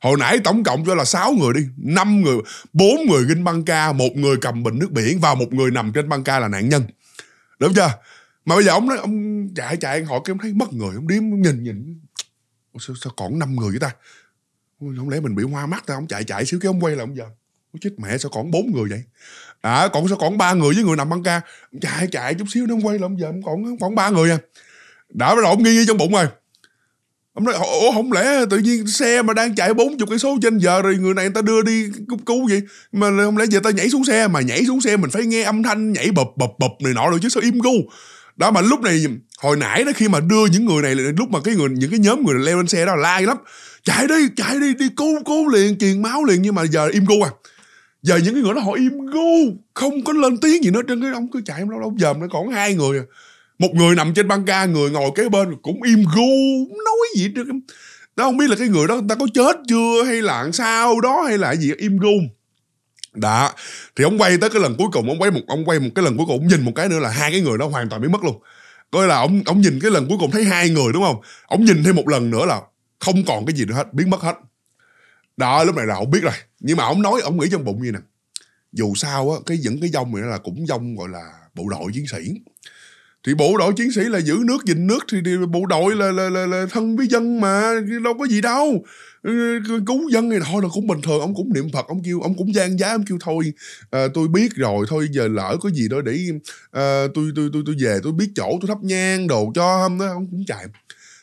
hồi nãy tổng cộng cho là 6 người đi 5 người bốn người ginh băng ca một người cầm bình nước biển và một người nằm trên băng ca là nạn nhân đúng chưa mà bây giờ ông nói ông chạy chạy hỏi cái ông thấy mất người ông điếm ông nhìn nhìn sao, sao còn 5 người vậy ta không lẽ mình bị hoa mắt tao không chạy chạy xíu cái ông quay là ông giờ Ui, chết mẹ sao còn bốn người vậy à còn sao còn ba người với người nằm băng ca chạy chạy chút xíu nó quay là ông giờ còn còn ba người à đã bắt đầu ông nghi trong bụng rồi ông nói ủa không lẽ tự nhiên xe mà đang chạy bốn chục cây số trên giờ rồi người này người ta đưa đi cứu cứu vậy mà không lẽ giờ ta nhảy xuống xe mà nhảy xuống xe mình phải nghe âm thanh nhảy bập bập bập này nọ rồi chứ sao im gu đó mà lúc này hồi nãy đó khi mà đưa những người này lúc mà cái người những cái nhóm người leo lên xe đó là la lắm chạy đi chạy đi đi cứu cứu liền truyền máu liền nhưng mà giờ im gu à giờ những cái người đó họ im gu không có lên tiếng gì nữa trên cái ông cứ chạy lâu lâu giờ nó còn hai người à. một người nằm trên băng ca người ngồi kế bên cũng im gu nói gì chứ nó không biết là cái người đó người ta có chết chưa hay là sao đó hay là gì im gu đã thì ông quay tới cái lần cuối cùng ông quay một ông quay một cái lần cuối cùng ông nhìn một cái nữa là hai cái người đó hoàn toàn biến mất luôn coi là ông ông nhìn cái lần cuối cùng thấy hai người đúng không ông nhìn thêm một lần nữa là không còn cái gì nữa hết biến mất hết đó lúc này là không biết rồi nhưng mà ông nói ông nghĩ trong bụng như nè dù sao á cái những cái dông này là cũng dông gọi là bộ đội chiến sĩ thì bộ đội chiến sĩ là giữ nước gìn nước thì, bộ đội là, là là là thân với dân mà đâu có gì đâu ừ, cứu dân này thôi là cũng bình thường ông cũng niệm phật ông kêu ông cũng gian giá ông kêu thôi à, tôi biết rồi thôi giờ lỡ có gì đó để à, tôi, tôi tôi tôi về tôi biết chỗ tôi thắp nhang đồ cho không đó ông cũng chạy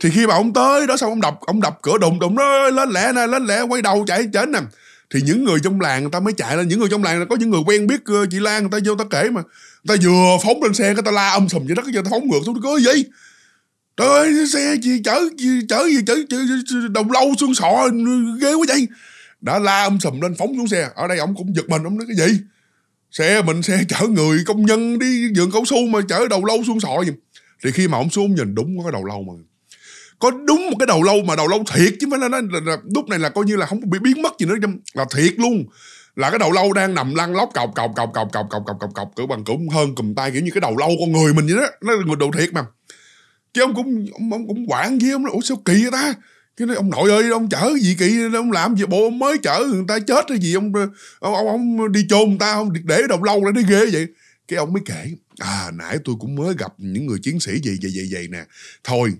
thì khi mà ông tới đó xong ông đập ông đập cửa đùng đùng đó lên lẹ nè lên lẹ quay đầu chạy chết nè thì những người trong làng người ta mới chạy lên những người trong làng có những người quen biết ờ, chị Lan người ta vô ta kể mà người ta vừa phóng lên xe người ta la âm sùm vậy đó cái giờ ta phóng ngược xuống có gì trời ơi xe gì chở gì chở gì chở, chở, chở đồng lâu xương sọ ghê quá vậy đã la âm sùm lên phóng xuống xe ở đây ông cũng giật mình ông nói cái gì xe mình xe chở người công nhân đi vườn cao su mà chở đầu lâu xương sọ gì thì khi mà ông xuống nhìn đúng có cái đầu lâu mà có đúng một cái đầu lâu mà đầu lâu thiệt chứ phải là, là, là, là lúc này là coi như là không bị biến mất gì nữa là thiệt luôn là cái đầu lâu đang nằm lăn lóc cọc cọc cọc cọc cọc cọc cọc cọc cọc cỡ bằng cũng hơn cầm tay kiểu như cái đầu lâu con người mình vậy đó nó là người đồ thiệt mà chứ ông cũng ông, ông cũng quản với ông nói ủa sao kỳ vậy ta cái nói ông nội ơi ông chở gì kỳ ông làm gì bộ ông mới chở người ta chết hay gì ông ông, ông, ông đi chôn người ta không để đầu lâu lại đi ghê vậy cái ông mới kể à nãy tôi cũng mới gặp những người chiến sĩ gì vậy vậy vậy nè thôi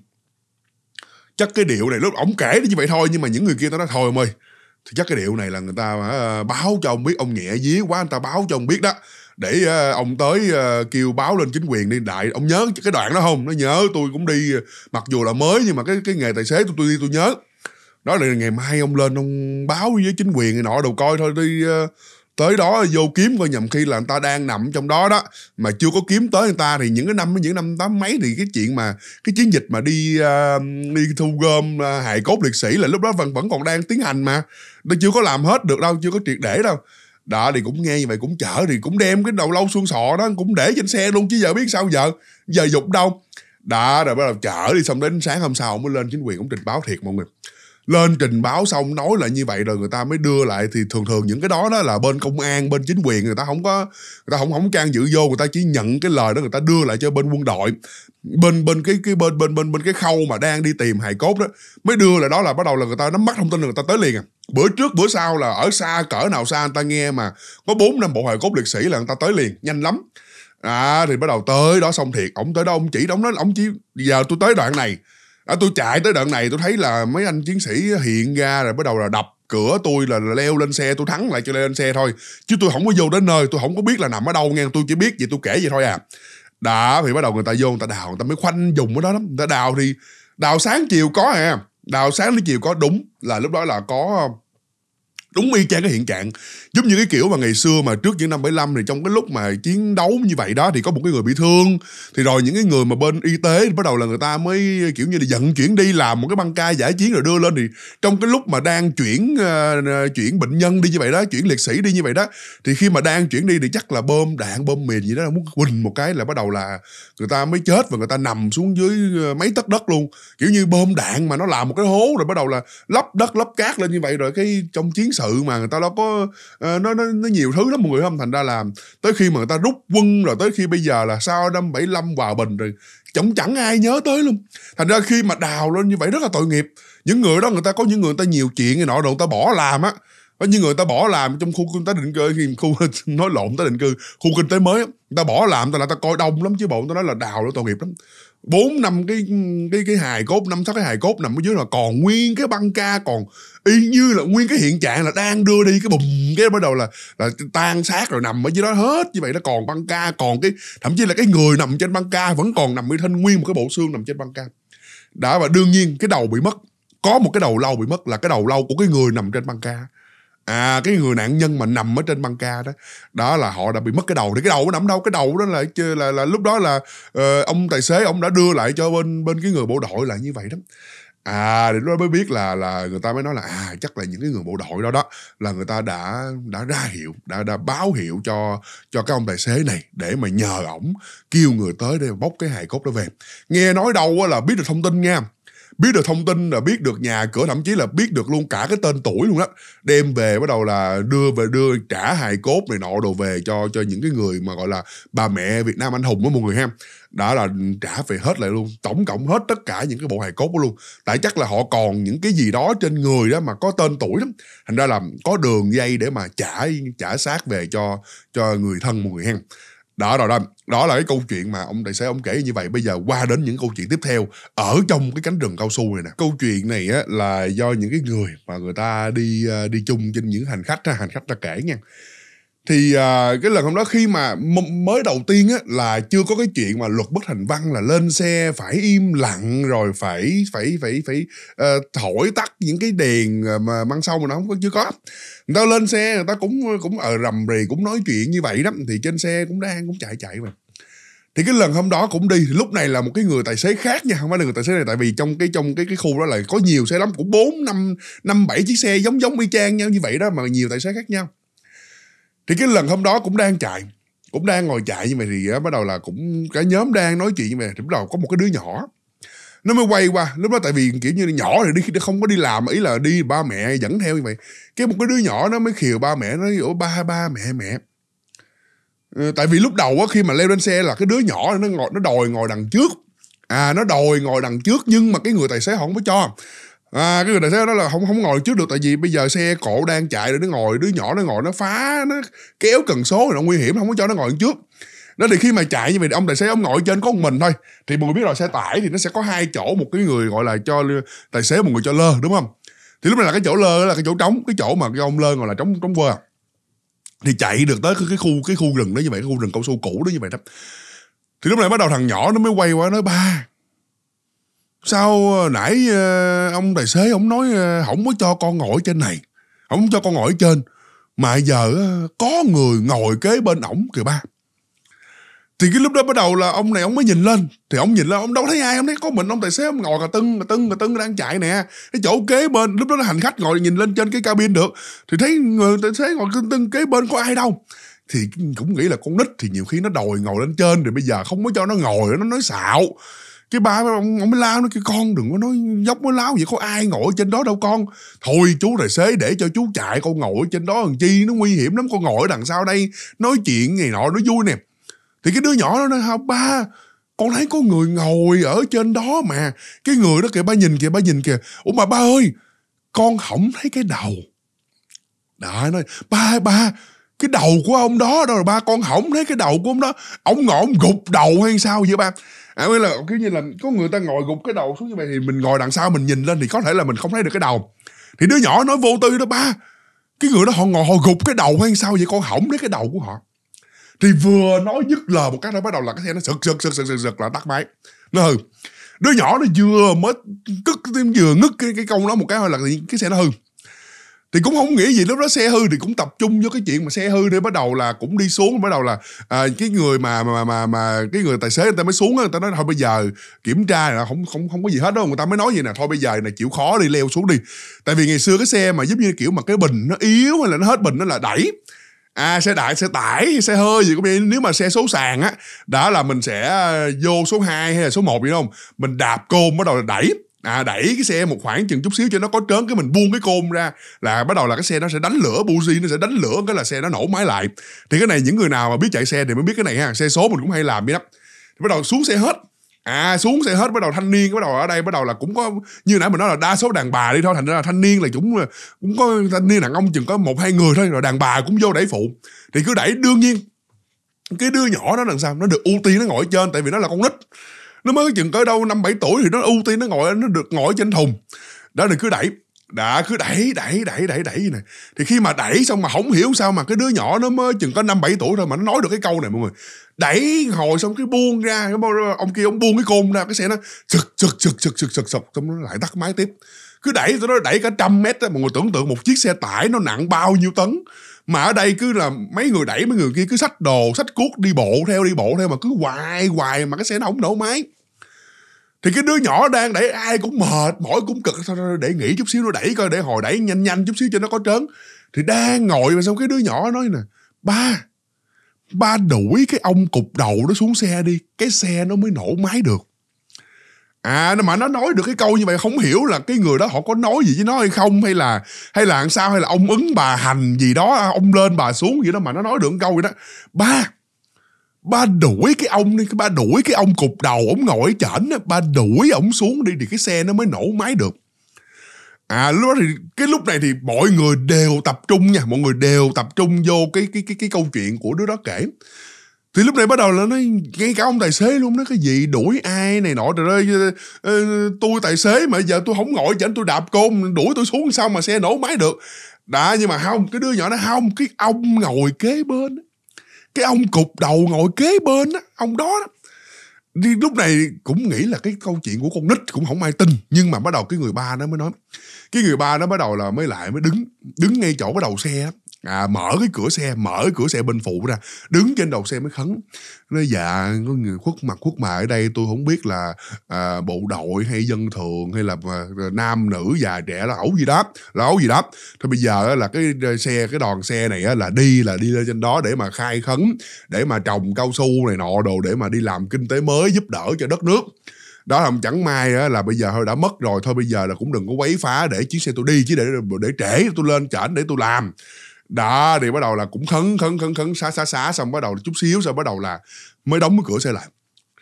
chắc cái điệu này lúc ổng kể như vậy thôi nhưng mà những người kia tao nói thôi ông ơi thì chắc cái điệu này là người ta ờ, báo cho ông biết ông nhẹ dí quá người ta báo cho ông biết đó để uh, ông tới uh, kêu báo lên chính quyền đi đại ông nhớ cái đoạn đó không nó nhớ tôi cũng đi mặc dù là mới nhưng mà cái cái nghề tài xế tôi tôi đi tôi nhớ đó là ngày mai ông lên ông báo với chính quyền này nọ đầu coi thôi đi uh, tới đó vô kiếm coi nhầm khi là người ta đang nằm trong đó đó mà chưa có kiếm tới người ta thì những cái năm những năm tám mấy thì cái chuyện mà cái chiến dịch mà đi uh, đi thu gom uh, hài cốt liệt sĩ là lúc đó vẫn vẫn còn đang tiến hành mà nó chưa có làm hết được đâu chưa có triệt để đâu đó thì cũng nghe như vậy cũng chở thì cũng đem cái đầu lâu xương sọ đó cũng để trên xe luôn chứ giờ biết sao giờ giờ dục đâu đó rồi bắt đầu chở đi xong đến sáng hôm sau mới lên chính quyền cũng trình báo thiệt mọi người lên trình báo xong nói là như vậy rồi người ta mới đưa lại thì thường thường những cái đó đó là bên công an bên chính quyền người ta không có người ta không không can dự vô người ta chỉ nhận cái lời đó người ta đưa lại cho bên quân đội bên bên cái cái bên bên bên bên cái khâu mà đang đi tìm hài cốt đó mới đưa lại đó là bắt đầu là người ta nắm bắt thông tin là người ta tới liền à bữa trước bữa sau là ở xa cỡ nào xa người ta nghe mà có bốn năm bộ hài cốt liệt sĩ là người ta tới liền nhanh lắm à thì bắt đầu tới đó xong thiệt ổng tới đó ông chỉ ổng nói ổng chỉ giờ tôi tới đoạn này à, tôi chạy tới đoạn này tôi thấy là mấy anh chiến sĩ hiện ra rồi bắt đầu là đập cửa tôi là leo lên xe tôi thắng lại cho leo lên xe thôi chứ tôi không có vô đến nơi tôi không có biết là nằm ở đâu nghe tôi chỉ biết gì tôi kể vậy thôi à đã thì bắt đầu người ta vô người ta đào người ta mới khoanh dùng ở đó lắm người ta đào thì đào sáng chiều có à đào sáng đến chiều có đúng là lúc đó là có đúng y chang cái hiện trạng giống như cái kiểu mà ngày xưa mà trước những năm 75 thì trong cái lúc mà chiến đấu như vậy đó thì có một cái người bị thương thì rồi những cái người mà bên y tế thì bắt đầu là người ta mới kiểu như là vận chuyển đi làm một cái băng ca giải chiến rồi đưa lên thì trong cái lúc mà đang chuyển uh, chuyển bệnh nhân đi như vậy đó chuyển liệt sĩ đi như vậy đó thì khi mà đang chuyển đi thì chắc là bơm đạn bơm mìn gì đó muốn quỳnh một cái là bắt đầu là người ta mới chết và người ta nằm xuống dưới ờ, mấy tấc đất luôn kiểu như bơm đạn mà nó làm một cái hố rồi bắt đầu là lấp đất lấp cát lên như vậy rồi cái trong chiến sự sự mà người ta đâu có ờ, nó, nó nó nhiều thứ lắm mọi người không thành ra là tới khi mà người ta rút quân rồi tới khi bây giờ là sau năm 75 hòa bình rồi chẳng chẳng ai nhớ tới luôn thành ra khi mà đào lên như vậy rất là tội nghiệp những người đó người ta có những người người ta nhiều chuyện này nọ rồi người ta bỏ làm á có những người ta bỏ làm trong khu kinh tế định cư khu nói lộn tới định cư khu kinh tế mới người ta bỏ làm ta là ta coi đông lắm chứ bộ ta nói là đào nó tội nghiệp lắm bốn năm cái cái cái hài cốt năm sáu cái hài cốt nằm ở dưới là còn nguyên cái băng ca còn y như là nguyên cái hiện trạng là đang đưa đi cái bùm cái bắt đầu là là tan xác rồi nằm ở dưới đó hết như vậy nó còn băng ca còn cái thậm chí là cái người nằm trên băng ca vẫn còn nằm với thân nguyên một cái bộ xương nằm trên băng ca đã và đương nhiên cái đầu bị mất có một cái đầu lâu bị mất là cái đầu lâu của cái người nằm trên băng ca à cái người nạn nhân mà nằm ở trên băng ca đó đó là họ đã bị mất cái đầu thì cái đầu nó nằm đâu cái đầu đó là là, là, là lúc đó là uh, ông tài xế ông đã đưa lại cho bên bên cái người bộ đội là như vậy đó à thì nó mới biết là là người ta mới nói là à chắc là những cái người bộ đội đó đó là người ta đã đã ra hiệu đã đã báo hiệu cho cho cái ông tài xế này để mà nhờ ổng kêu người tới để bốc cái hài cốt đó về nghe nói đâu là biết được thông tin nha biết được thông tin là biết được nhà cửa thậm chí là biết được luôn cả cái tên tuổi luôn đó đem về bắt đầu là đưa về đưa trả hài cốt này nọ đồ về cho cho những cái người mà gọi là bà mẹ Việt Nam anh hùng đó mọi người ha đã là trả về hết lại luôn tổng cộng hết tất cả những cái bộ hài cốt đó luôn tại chắc là họ còn những cái gì đó trên người đó mà có tên tuổi lắm thành ra là có đường dây để mà trả trả xác về cho cho người thân mọi người ha đó rồi đó đó là cái câu chuyện mà ông tài xế ông kể như vậy bây giờ qua đến những câu chuyện tiếp theo ở trong cái cánh rừng cao su này nè câu chuyện này á, là do những cái người mà người ta đi ờ, đi chung trên những hành khách hành khách ta kể nha thì à, cái lần hôm đó khi mà m- mới đầu tiên á là chưa có cái chuyện mà luật bất thành văn là lên xe phải im lặng rồi phải phải phải phải uh, thổi tắt những cái đèn ờ, mà mang sau mà nó không có chưa có người ta lên xe người ta cũng cũng ở ờ, rầm rì cũng nói chuyện như vậy đó thì trên xe cũng đang cũng chạy chạy mà thì cái lần hôm đó cũng đi lúc này là một cái người tài xế khác nha không phải là người tài xế này tại vì trong cái trong cái cái khu đó là có nhiều xe lắm cũng bốn năm năm bảy chiếc xe giống giống y chang nhau như vậy đó mà nhiều tài xế khác nhau thì cái lần hôm đó cũng đang chạy cũng đang ngồi chạy như vậy thì á, à, bắt đầu là cũng cả nhóm đang nói chuyện như vậy thì bắt đầu có một cái đứa nhỏ nó mới quay qua lúc đó tại vì kiểu như nhỏ thì đi không có đi làm ý là đi ba mẹ dẫn theo như vậy cái một cái đứa nhỏ nó mới khiều ba mẹ nó kiểu ba ba mẹ mẹ ừ, tại vì lúc đầu á khi mà leo lên xe là cái đứa nhỏ nó ngồi nó đòi ngồi đằng trước à nó đòi ngồi đằng trước nhưng mà cái người tài xế họ không có cho à cái người tài xế đó là không không ngồi trước được tại vì bây giờ xe cộ đang chạy rồi nó ngồi đứa nhỏ nó ngồi nó phá nó kéo cần số thì nó nguy hiểm không có cho nó ngồi trước nó thì khi mà chạy như vậy ông tài xế ông ngồi trên có một mình thôi thì mọi người biết rồi xe tải thì nó sẽ có hai chỗ một cái người gọi là cho tài xế một người cho lơ đúng không thì lúc này là cái chỗ lơ là cái chỗ trống cái chỗ mà cái ông lơ gọi là trống trống quơ thì chạy được tới cái khu cái khu rừng đó như vậy cái khu rừng cao su cũ đó như vậy đó thì lúc này bắt đầu thằng nhỏ nó mới quay qua nói ba sao ờ, nãy ờ, ông tài xế ông nói ờ, không có cho con ngồi trên này không cho con ngồi trên mà giờ có người ngồi kế bên ổng kìa ba thì cái lúc đó bắt đầu là ông này ông mới nhìn lên thì ông nhìn lên ông đâu thấy ai ông thấy có mình ông tài xế ông ngồi cà tưng cà tưng cà tưng đang chạy nè cái chỗ kế bên lúc đó là hành khách ngồi nhìn lên trên cái cabin được thì thấy người tài xế ngồi cà tưng kế bên có ai đâu thì cũng nghĩ là con nít thì nhiều khi nó đòi ngồi lên trên rồi bây giờ không có cho nó ngồi nó nói xạo cái ba ông, ông mới lao nó cái con đừng có nói dốc mới láo vậy có ai ngồi trên đó đâu con thôi chú tài xế để cho chú chạy con ngồi trên đó làm chi nó nguy hiểm lắm con ngồi ở đằng sau đây nói chuyện này nọ nó vui nè thì cái đứa nhỏ đó nó hả ba con thấy có người ngồi ở trên đó mà cái người đó kìa ba nhìn kìa ba nhìn kìa ủa mà ba ơi con không thấy cái đầu đó nói ba ba cái đầu của ông đó đâu rồi ba con không thấy cái đầu của ông đó ông ngọ ông gục đầu hay sao vậy ba à nghĩa là kiểu như là có người ta ngồi gục cái đầu xuống như vậy thì mình ngồi đằng sau mình nhìn lên thì có thể là mình không thấy được cái đầu thì đứa nhỏ nói vô tư đó ba cái người đó họ ngồi họ gục cái đầu hay sao vậy con hỏng đấy cái đầu của họ thì vừa nói dứt lời một cái nó bắt đầu là cái xe nó sực sực sực sực sực, sực là tắt máy nó hư đứa nhỏ nó vừa mới cất vừa ngứt cái, cái câu đó một cái thôi là cái xe nó hư thì cũng không nghĩ gì lúc đó xe hư thì cũng tập trung vô cái chuyện mà xe hư để bắt đầu là cũng đi xuống bắt đầu là à, cái người mà mà mà mà cái người tài xế người ta mới xuống người ta nói thôi bây giờ kiểm tra là không không không có gì hết đâu người ta mới nói gì nè thôi bây giờ này chịu khó đi leo xuống đi tại vì ngày xưa cái xe mà giống như kiểu mà cái bình nó yếu hay là nó hết bình nó là đẩy à xe đại xe tải xe hơi gì cũng vậy nếu mà xe số sàn á đã là mình sẽ à, vô số 2 hay là số 1 gì không mình đạp côn bắt đầu là đẩy à đẩy cái xe một khoảng chừng chút xíu cho nó có trớn cái mình buông cái côn ra là bắt đầu là cái xe nó sẽ đánh lửa buji nó sẽ đánh lửa cái là xe nó nổ máy lại thì cái này những người nào mà biết chạy xe thì mới biết cái này ha xe số mình cũng hay làm vậy lắm bắt đầu xuống xe hết à xuống xe hết bắt đầu thanh niên bắt đầu ở đây bắt đầu là cũng có như nãy mình nói là đa số đàn bà đi thôi thành ra là thanh niên là cũng cũng có thanh niên đàn ông chừng có một hai người thôi rồi đàn bà cũng vô đẩy phụ thì cứ đẩy đương nhiên cái đứa nhỏ đó làm sao nó được ưu tiên nó ngồi trên tại vì nó là con nít nó mới chừng tới đâu năm bảy tuổi thì nó ưu tiên nó ngồi nó được ngồi trên thùng đó là cứ đẩy đã cứ đẩy đẩy đẩy đẩy đẩy này thì khi mà đẩy xong mà không hiểu sao mà cái đứa nhỏ nó mới chừng có năm bảy tuổi thôi mà nó nói được cái câu này mọi người đẩy hồi xong cái buông ra ông kia ông buông cái côn ra cái xe nó sực sực sực sực sực sực sực xong nó lại tắt máy tiếp cứ đẩy tụi nó đẩy cả trăm mét á mọi người tưởng tượng một chiếc xe tải nó nặng bao nhiêu tấn mà ở đây cứ là mấy người đẩy mấy người kia cứ xách đồ xách cuốc đi bộ theo đi bộ theo mà cứ hoài hoài mà cái xe nó không nổ máy thì cái đứa nhỏ đang đẩy ai cũng mệt mỏi cũng cực thôi để nghỉ chút xíu nó đẩy coi để hồi đẩy nhanh nhanh chút xíu cho nó có trớn thì đang ngồi mà xong cái đứa nhỏ nói nè ba ba đuổi cái ông cục đầu nó xuống xe đi cái xe nó mới nổ máy được à mà nó nói được cái câu như vậy không hiểu là cái người đó họ có nói gì với nó hay không hay là hay là làm sao hay là ông ứng bà hành gì đó à, ông lên bà xuống gì đó mà nó nói được câu vậy đó ba ba đuổi cái ông đi ba đuổi cái ông cục đầu ổng ngồi chảnh ba đuổi ổng xuống đi thì cái xe nó mới nổ máy được à lúc đó thì cái lúc này thì mọi người đều tập trung nha mọi người đều tập trung vô cái cái cái cái câu chuyện của đứa đó kể thì lúc này bắt đầu là nó ngay cả ông tài xế luôn nó cái gì đuổi ai này nọ trời ơi ờ, ờ, tôi tài xế mà giờ tôi không ngồi chảnh tôi đạp côn đuổi tôi xuống sao mà xe nổ máy được đã nhưng mà không cái đứa nhỏ nó không cái ông ngồi kế bên cái ông cục đầu ngồi kế bên á ông đó, đó đi lúc này cũng nghĩ là cái câu chuyện của con nít cũng không ai tin nhưng mà bắt đầu cái người ba nó mới nói cái người ba nó bắt đầu là mới lại mới đứng đứng ngay chỗ cái đầu xe đó à, mở cái cửa xe mở cái cửa xe bên phụ ra đứng trên đầu xe mới khấn nói dạ có người khuất mặt khuất mà ở đây tôi không biết là à, bộ đội hay dân thường hay là à, nam nữ già trẻ là ẩu gì đó là ẩu gì đó thôi bây giờ là cái ờ, xe cái đoàn xe này là đi là đi lên trên đó để mà khai khấn để mà trồng cao su này nọ đồ để mà đi làm kinh tế mới giúp đỡ cho đất nước đó là chẳng may á, là bây giờ thôi đã mất rồi thôi bây giờ là cũng đừng có quấy phá để chiếc xe tôi đi chứ để để trễ tôi lên trển để tôi làm đó thì bắt đầu là cũng khấn khấn khấn khấn xá xá xá xong bắt đầu chút xíu xong bắt đầu là mới đóng cái cửa xe lại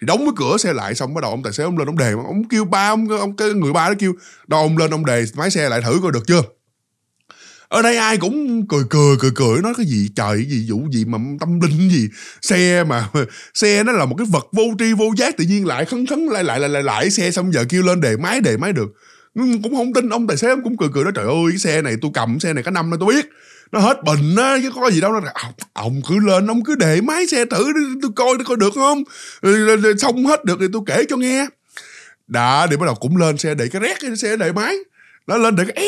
thì đóng cái cửa xe lại xong bắt đầu ông tài xế ông lên ông đề ông kêu ba ông, ông cái người ba nó kêu đâu ông lên ông đề máy xe lại thử coi được chưa ở đây ai cũng cười cười cười cười nói cái gì trời cái gì vụ gì mà tâm linh gì xe mà xe nó là một cái vật vô tri vô giác tự nhiên lại khấn khấn lại lại lại lại, lại xe xong giờ kêu lên đề máy đề máy được cũng không tin ông tài xế cũng cười cười nói trời ơi cái xe này tôi cầm xe này cả năm nay tôi biết nó hết bình á chứ có gì đâu nó ông, ông cứ lên ông cứ để máy xe thử tôi coi nó coi được không ừ, xong hết được thì tôi kể cho nghe đã thì bắt đầu cũng lên xe để cái rét cái xe để máy nó lên để cái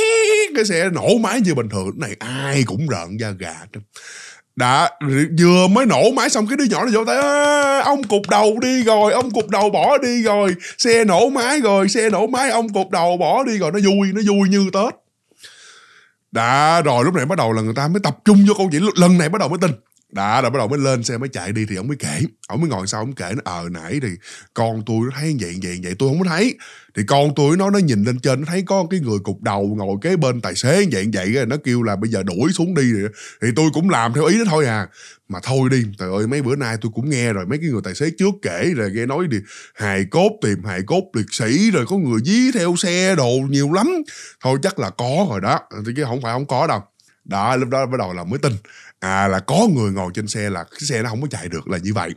cái xe nổ máy như bình thường này ai cũng rợn da gà đã vừa mới nổ máy xong cái đứa nhỏ nó vỗ tay ông cục đầu đi rồi ông cục đầu bỏ đi rồi xe nổ máy rồi xe nổ máy ông cục đầu bỏ đi rồi nó vui nó vui như tết đã rồi lúc này bắt đầu là người ta mới tập trung vô câu chuyện lần này bắt đầu mới tin đó rồi bắt đầu mới lên xe mới chạy đi thì ông mới kể ông mới ngồi sau ông kể nó ờ nãy thì con tôi nó thấy vậy vậy vậy tôi không có thấy thì con tôi nó nó nhìn lên trên nó thấy có cái người cục đầu ngồi kế bên tài xế vậy vậy rồi nó kêu là bây giờ đuổi xuống đi thì, thì tôi cũng làm theo ý nó thôi à mà thôi đi trời ơi mấy bữa nay tôi cũng nghe rồi mấy cái người tài xế trước kể rồi nghe nói thì hài cốt tìm hài cốt liệt sĩ rồi có người dí theo xe đồ nhiều lắm thôi chắc là có rồi đó chứ không phải không có đâu đó lúc đó bắt đầu là mới tin à, là có người ngồi trên xe là cái xe nó không có chạy được là như vậy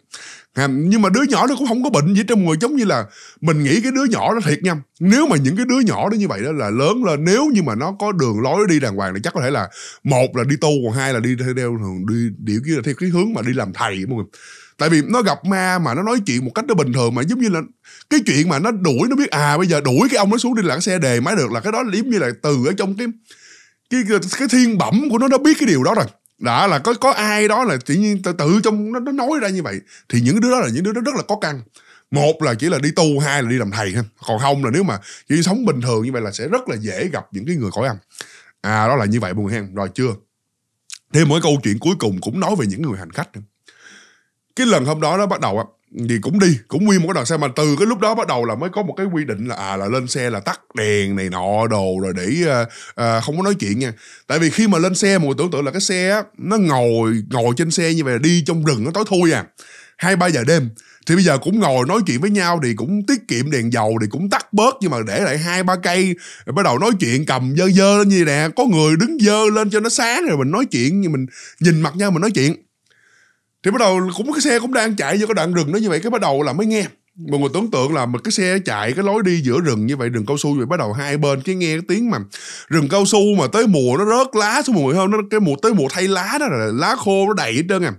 à, nhưng mà đứa nhỏ nó cũng không có bệnh gì trong người giống như là mình nghĩ cái đứa nhỏ nó thiệt nha nếu mà những cái đứa nhỏ đó như vậy đó là lớn lên nếu như mà nó có đường lối đi đàng hoàng thì chắc có thể là một là đi tu còn hai là đi theo thường đi điều kia là theo cái hướng mà đi làm thầy mọi người tại vì nó gặp ma mà nó nói chuyện một cách nó bình thường mà giống như là cái chuyện mà nó đuổi nó biết à bây giờ đuổi cái ông nó xuống đi là cái xe đề máy được là cái đó giống như là từ ở trong cái cái cái thiên bẩm của nó nó biết cái điều đó rồi đã là có có ai đó là tự nhiên tự, tự trong nó, nó nói ra như vậy thì những đứa đó là những đứa đó rất là có căn một là chỉ là đi tu hai là đi làm thầy ha còn không là nếu mà chỉ sống bình thường như vậy là sẽ rất là dễ gặp những cái người khỏi ăn à đó là như vậy mọi người hen rồi chưa thêm một câu chuyện cuối cùng cũng nói về những người hành khách cái lần hôm đó nó bắt đầu thì cũng đi cũng nguyên một cái đoàn xe mà từ cái lúc đó bắt đầu là mới có một cái quy định là à là lên xe là tắt đèn này nọ đồ rồi để à, à, không có nói chuyện nha tại vì khi mà lên xe mọi tưởng tượng là cái xe nó ngồi ngồi trên xe như vậy là đi trong rừng nó tối thui à hai ba giờ đêm thì bây giờ cũng ngồi nói chuyện với nhau thì cũng tiết kiệm đèn dầu thì cũng tắt bớt nhưng mà để lại hai ba cây rồi bắt đầu nói chuyện cầm dơ dơ lên như nè có người đứng dơ lên cho nó sáng rồi mình nói chuyện như mình nhìn mặt nhau mình nói chuyện thì bắt đầu cũng cái xe cũng đang chạy vô cái đoạn rừng đó như vậy cái bắt đầu là mới nghe mọi người tưởng tượng là một cái xe chạy cái lối đi giữa rừng như vậy rừng cao su vậy bắt đầu hai bên cái nghe cái tiếng mà rừng cao su mà tới mùa nó rớt lá xuống mùa hơn nó cái mùa tới mùa thay lá đó là lá khô nó đầy hết trơn à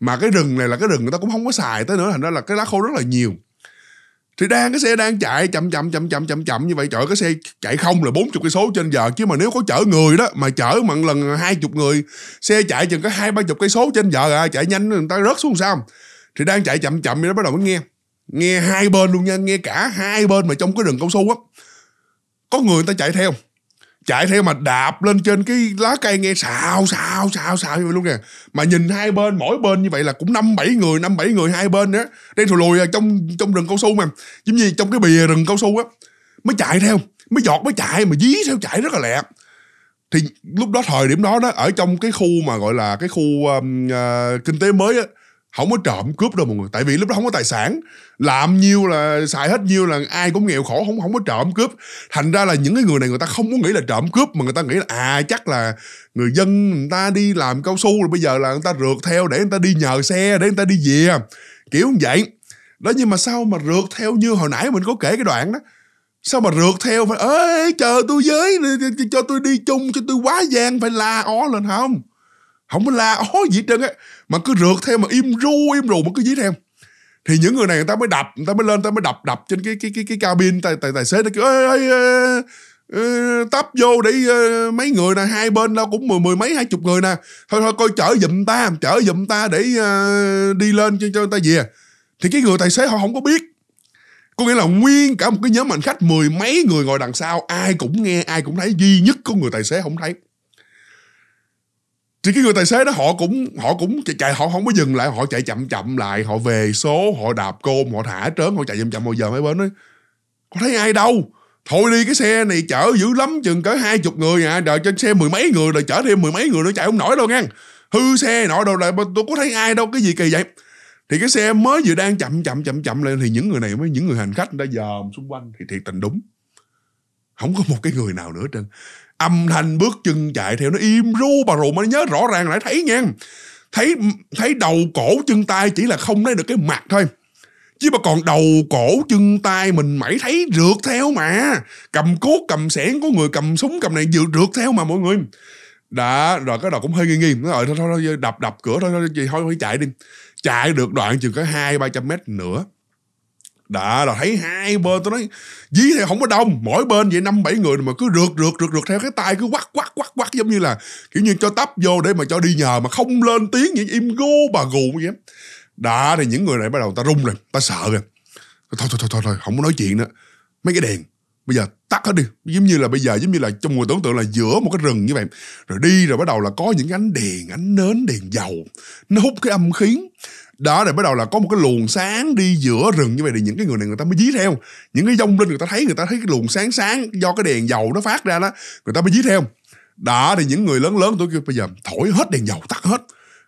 mà cái rừng này là cái rừng người ta cũng không có xài tới nữa thành ra là cái lá khô rất là nhiều thì đang cái xe đang chạy chậm chậm chậm chậm chậm chậm như vậy chở cái xe chạy không là 40 cây số trên giờ chứ mà nếu có chở người đó mà chở mặn lần hai chục người xe chạy chừng có hai ba chục cây số trên giờ à chạy nhanh người ta rớt xuống sao thì đang chạy chậm chậm nó bắt đầu mới nghe nghe hai bên luôn nha nghe cả hai bên mà trong cái rừng cao su á có người người ta chạy theo chạy theo mà đạp lên trên cái lá cây nghe xào xào xào xào như vậy luôn nè mà nhìn hai bên mỗi bên như vậy là cũng năm bảy người năm bảy người hai bên đó đang thù lùi à, trong trong rừng cao su mà giống như trong cái bìa rừng cao su á mới chạy theo mới giọt mới chạy mà dí theo chạy rất là lẹ thì lúc đó thời điểm đó đó ở trong cái khu mà gọi là cái khu uh, uh, kinh tế mới á không có trộm cướp đâu mọi người tại vì lúc đó không có tài sản làm nhiêu là xài hết nhiêu là ai cũng nghèo khổ không không có trộm cướp thành ra là những cái người này người ta không có nghĩ là trộm cướp mà người ta nghĩ là à chắc là người dân người ta đi làm cao su rồi bây giờ là người ta rượt theo để người ta đi nhờ xe để người ta đi về kiểu như vậy đó nhưng mà sao mà rượt theo như hồi nãy mình có kể cái đoạn đó sao mà rượt theo phải ơi chờ tôi với cho tôi đi chung cho tôi quá gian phải la ó lên không không có la ó gì hết trơn á mà cứ rượt theo mà im ru im rù mà cứ dí theo thì những người này người ta mới đập người ta mới lên người ta mới đập đập trên cái cái cái cái cabin tài tài tài xế nó kêu ê, ê, ê, ê, tấp vô để ê, mấy người nè hai bên đâu cũng mười mười mấy hai chục người nè thôi thôi coi chở giùm ta chở giùm ta để ê, ờ, đi lên cho cho người ta về thì cái người tài xế họ không có biết có nghĩa là nguyên cả một cái nhóm hành khách mười mấy người ngồi đằng sau ai cũng nghe ai cũng thấy duy nhất có người tài xế không thấy thì cái người tài xế đó họ cũng họ cũng chạy, chạy họ không có dừng lại họ chạy chậm chậm lại họ về số họ đạp côn họ thả trớn họ chạy chậm chậm bao giờ mấy bên ấy có thấy ai đâu thôi đi cái xe này chở dữ lắm chừng cỡ hai chục người à đợi trên xe mười mấy người rồi chở thêm mười mấy người nữa chạy không nổi đâu ngang hư xe nọ đâu lại tôi có thấy ai đâu cái gì kỳ vậy thì cái xe mới vừa đang chậm chậm chậm chậm lên thì những người này mới những người hành khách đã dòm xung quanh thì thiệt tình đúng không có một cái người nào nữa trên âm thanh bước chân chạy theo nó im ru bà rùa mà nhớ rõ ràng lại thấy nha thấy thấy đầu cổ chân tay chỉ là không thấy được cái mặt thôi chứ mà còn đầu cổ chân tay mình mãi thấy rượt theo mà cầm cốt cầm xẻng có người cầm súng cầm này dự rượt theo mà mọi người đã rồi cái đầu cũng hơi nghi nghi rồi thôi, thôi thôi đập đập cửa thôi thôi thôi, thôi, thôi chạy đi chạy được đoạn chừng có hai ba trăm mét nữa đã là thấy hai bên tôi nói dí thì không có đông mỗi bên vậy năm bảy người mà cứ rượt rượt rượt rượt theo cái tay cứ quắt quắt quắt quắt giống như là kiểu như cho tấp vô để mà cho đi nhờ mà không lên tiếng vậy im gô bà gù vậy đã thì những người này bắt đầu ta run rồi ta sợ rồi thôi thôi thôi thôi, thôi không có nói chuyện nữa mấy cái đèn bây giờ tắt hết đi giống như là bây giờ giống như là trong người tưởng tượng là giữa một cái rừng như vậy rồi đi rồi bắt đầu là có những ánh đèn ánh nến đèn dầu nó hút cái âm khí đó rồi bắt đầu là có một cái luồng sáng đi giữa rừng như vậy thì những cái người này người ta mới dí theo những cái dông linh người ta thấy người ta thấy cái luồng sáng sáng do cái đèn dầu nó phát ra đó người ta mới dí theo đó thì những người lớn lớn tôi kêu bây giờ thổi hết đèn dầu tắt hết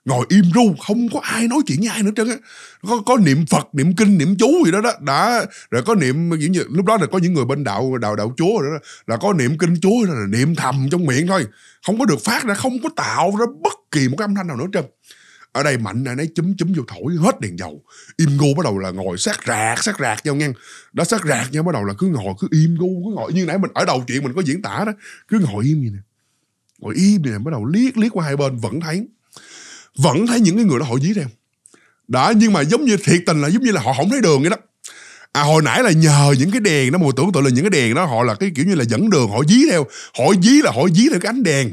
ngồi im ru không có ai nói chuyện với ai nữa trơn á có có niệm phật niệm kinh niệm chú gì đó đó đã rồi có niệm kiểu như lúc đó là có những người bên đạo đạo đạo chúa rồi đó là có niệm kinh chúa rồi là niệm thầm trong miệng thôi không có được phát ra không có tạo ra bất kỳ một cái âm thanh nào nữa trơn ở đây mạnh này nấy chấm chúm vô thổi hết đèn dầu im gu bắt đầu là ngồi sát rạc sát rạc nhau nghe, đó sát rạc nhau bắt đầu là cứ ngồi cứ im gu cứ ngồi như nãy mình ở đầu chuyện mình có diễn tả đó cứ ngồi im như nè ngồi im nè bắt đầu liếc liếc qua hai bên vẫn thấy vẫn thấy những cái người đó họ dí theo đó nhưng mà giống như thiệt tình là giống như là họ không thấy đường vậy đó À hồi nãy là nhờ những cái đèn đó mà tưởng tượng là những cái đèn đó họ là cái kiểu như là dẫn đường họ dí theo, họ dí là họ dí theo cái ánh đèn.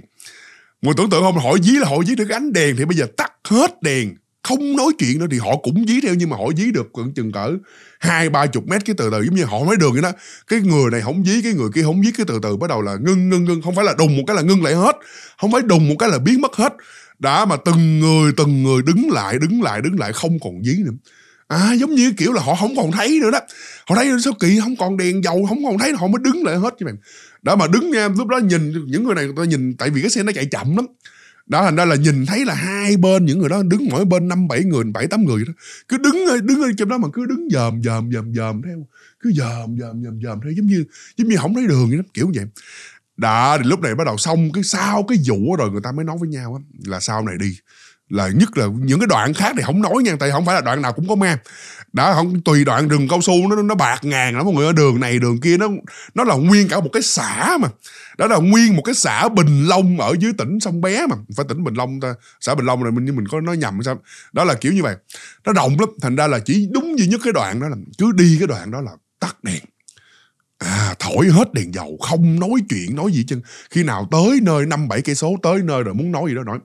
Người tưởng tượng không, họ dí là họ dí được ánh đèn thì bây giờ tắt hết đèn. Không nói chuyện nữa thì họ cũng dí theo nhưng mà họ dí được cỡ chừng cỡ hai ba chục mét cái từ từ giống như họ mới đường vậy đó. Cái người này không dí, cái người kia không dí cái từ từ bắt đầu là ngưng ngưng ngưng. Không phải là đùng một cái là ngưng lại hết. Không phải đùng một cái là biến mất hết. Đã mà từng người từng người đứng lại đứng lại đứng lại không còn dí nữa à giống như kiểu là họ không còn thấy nữa đó họ thấy sao kỳ không còn đèn dầu không còn thấy họ mới đứng lại hết chứ mày đó mà đứng nha lúc đó nhìn những người này tôi nhìn tại vì cái xe nó chạy chậm lắm đó thành ra là nhìn thấy là hai bên những người đó đứng mỗi bên năm bảy người bảy tám người đó cứ đứng đứng ở trong đó mà cứ đứng dòm dòm dòm dòm theo cứ dòm dòm dòm dòm theo giống như giống như không thấy đường vậy đó kiểu vậy đó thì lúc này bắt đầu xong cái sau cái vụ rồi người ta mới nói với nhau á là sau này đi là nhất là những cái đoạn khác thì không nói nha tại không phải là đoạn nào cũng có ma đã không tùy đoạn rừng cao su nó nó bạc ngàn lắm mọi người ở đường này đường kia nó nó là nguyên cả một cái xã mà đó là nguyên một cái xã Bình Long ở dưới tỉnh sông bé mà phải tỉnh Bình Long ta xã Bình Long này mình như mình có nói nhầm sao đó là kiểu như vậy nó rộng lắm thành ra là chỉ đúng duy nhất cái đoạn đó là cứ đi cái đoạn đó là tắt đèn à, thổi hết đèn dầu không nói chuyện nói gì chân khi nào tới nơi năm bảy cây số tới nơi rồi muốn nói gì đó nói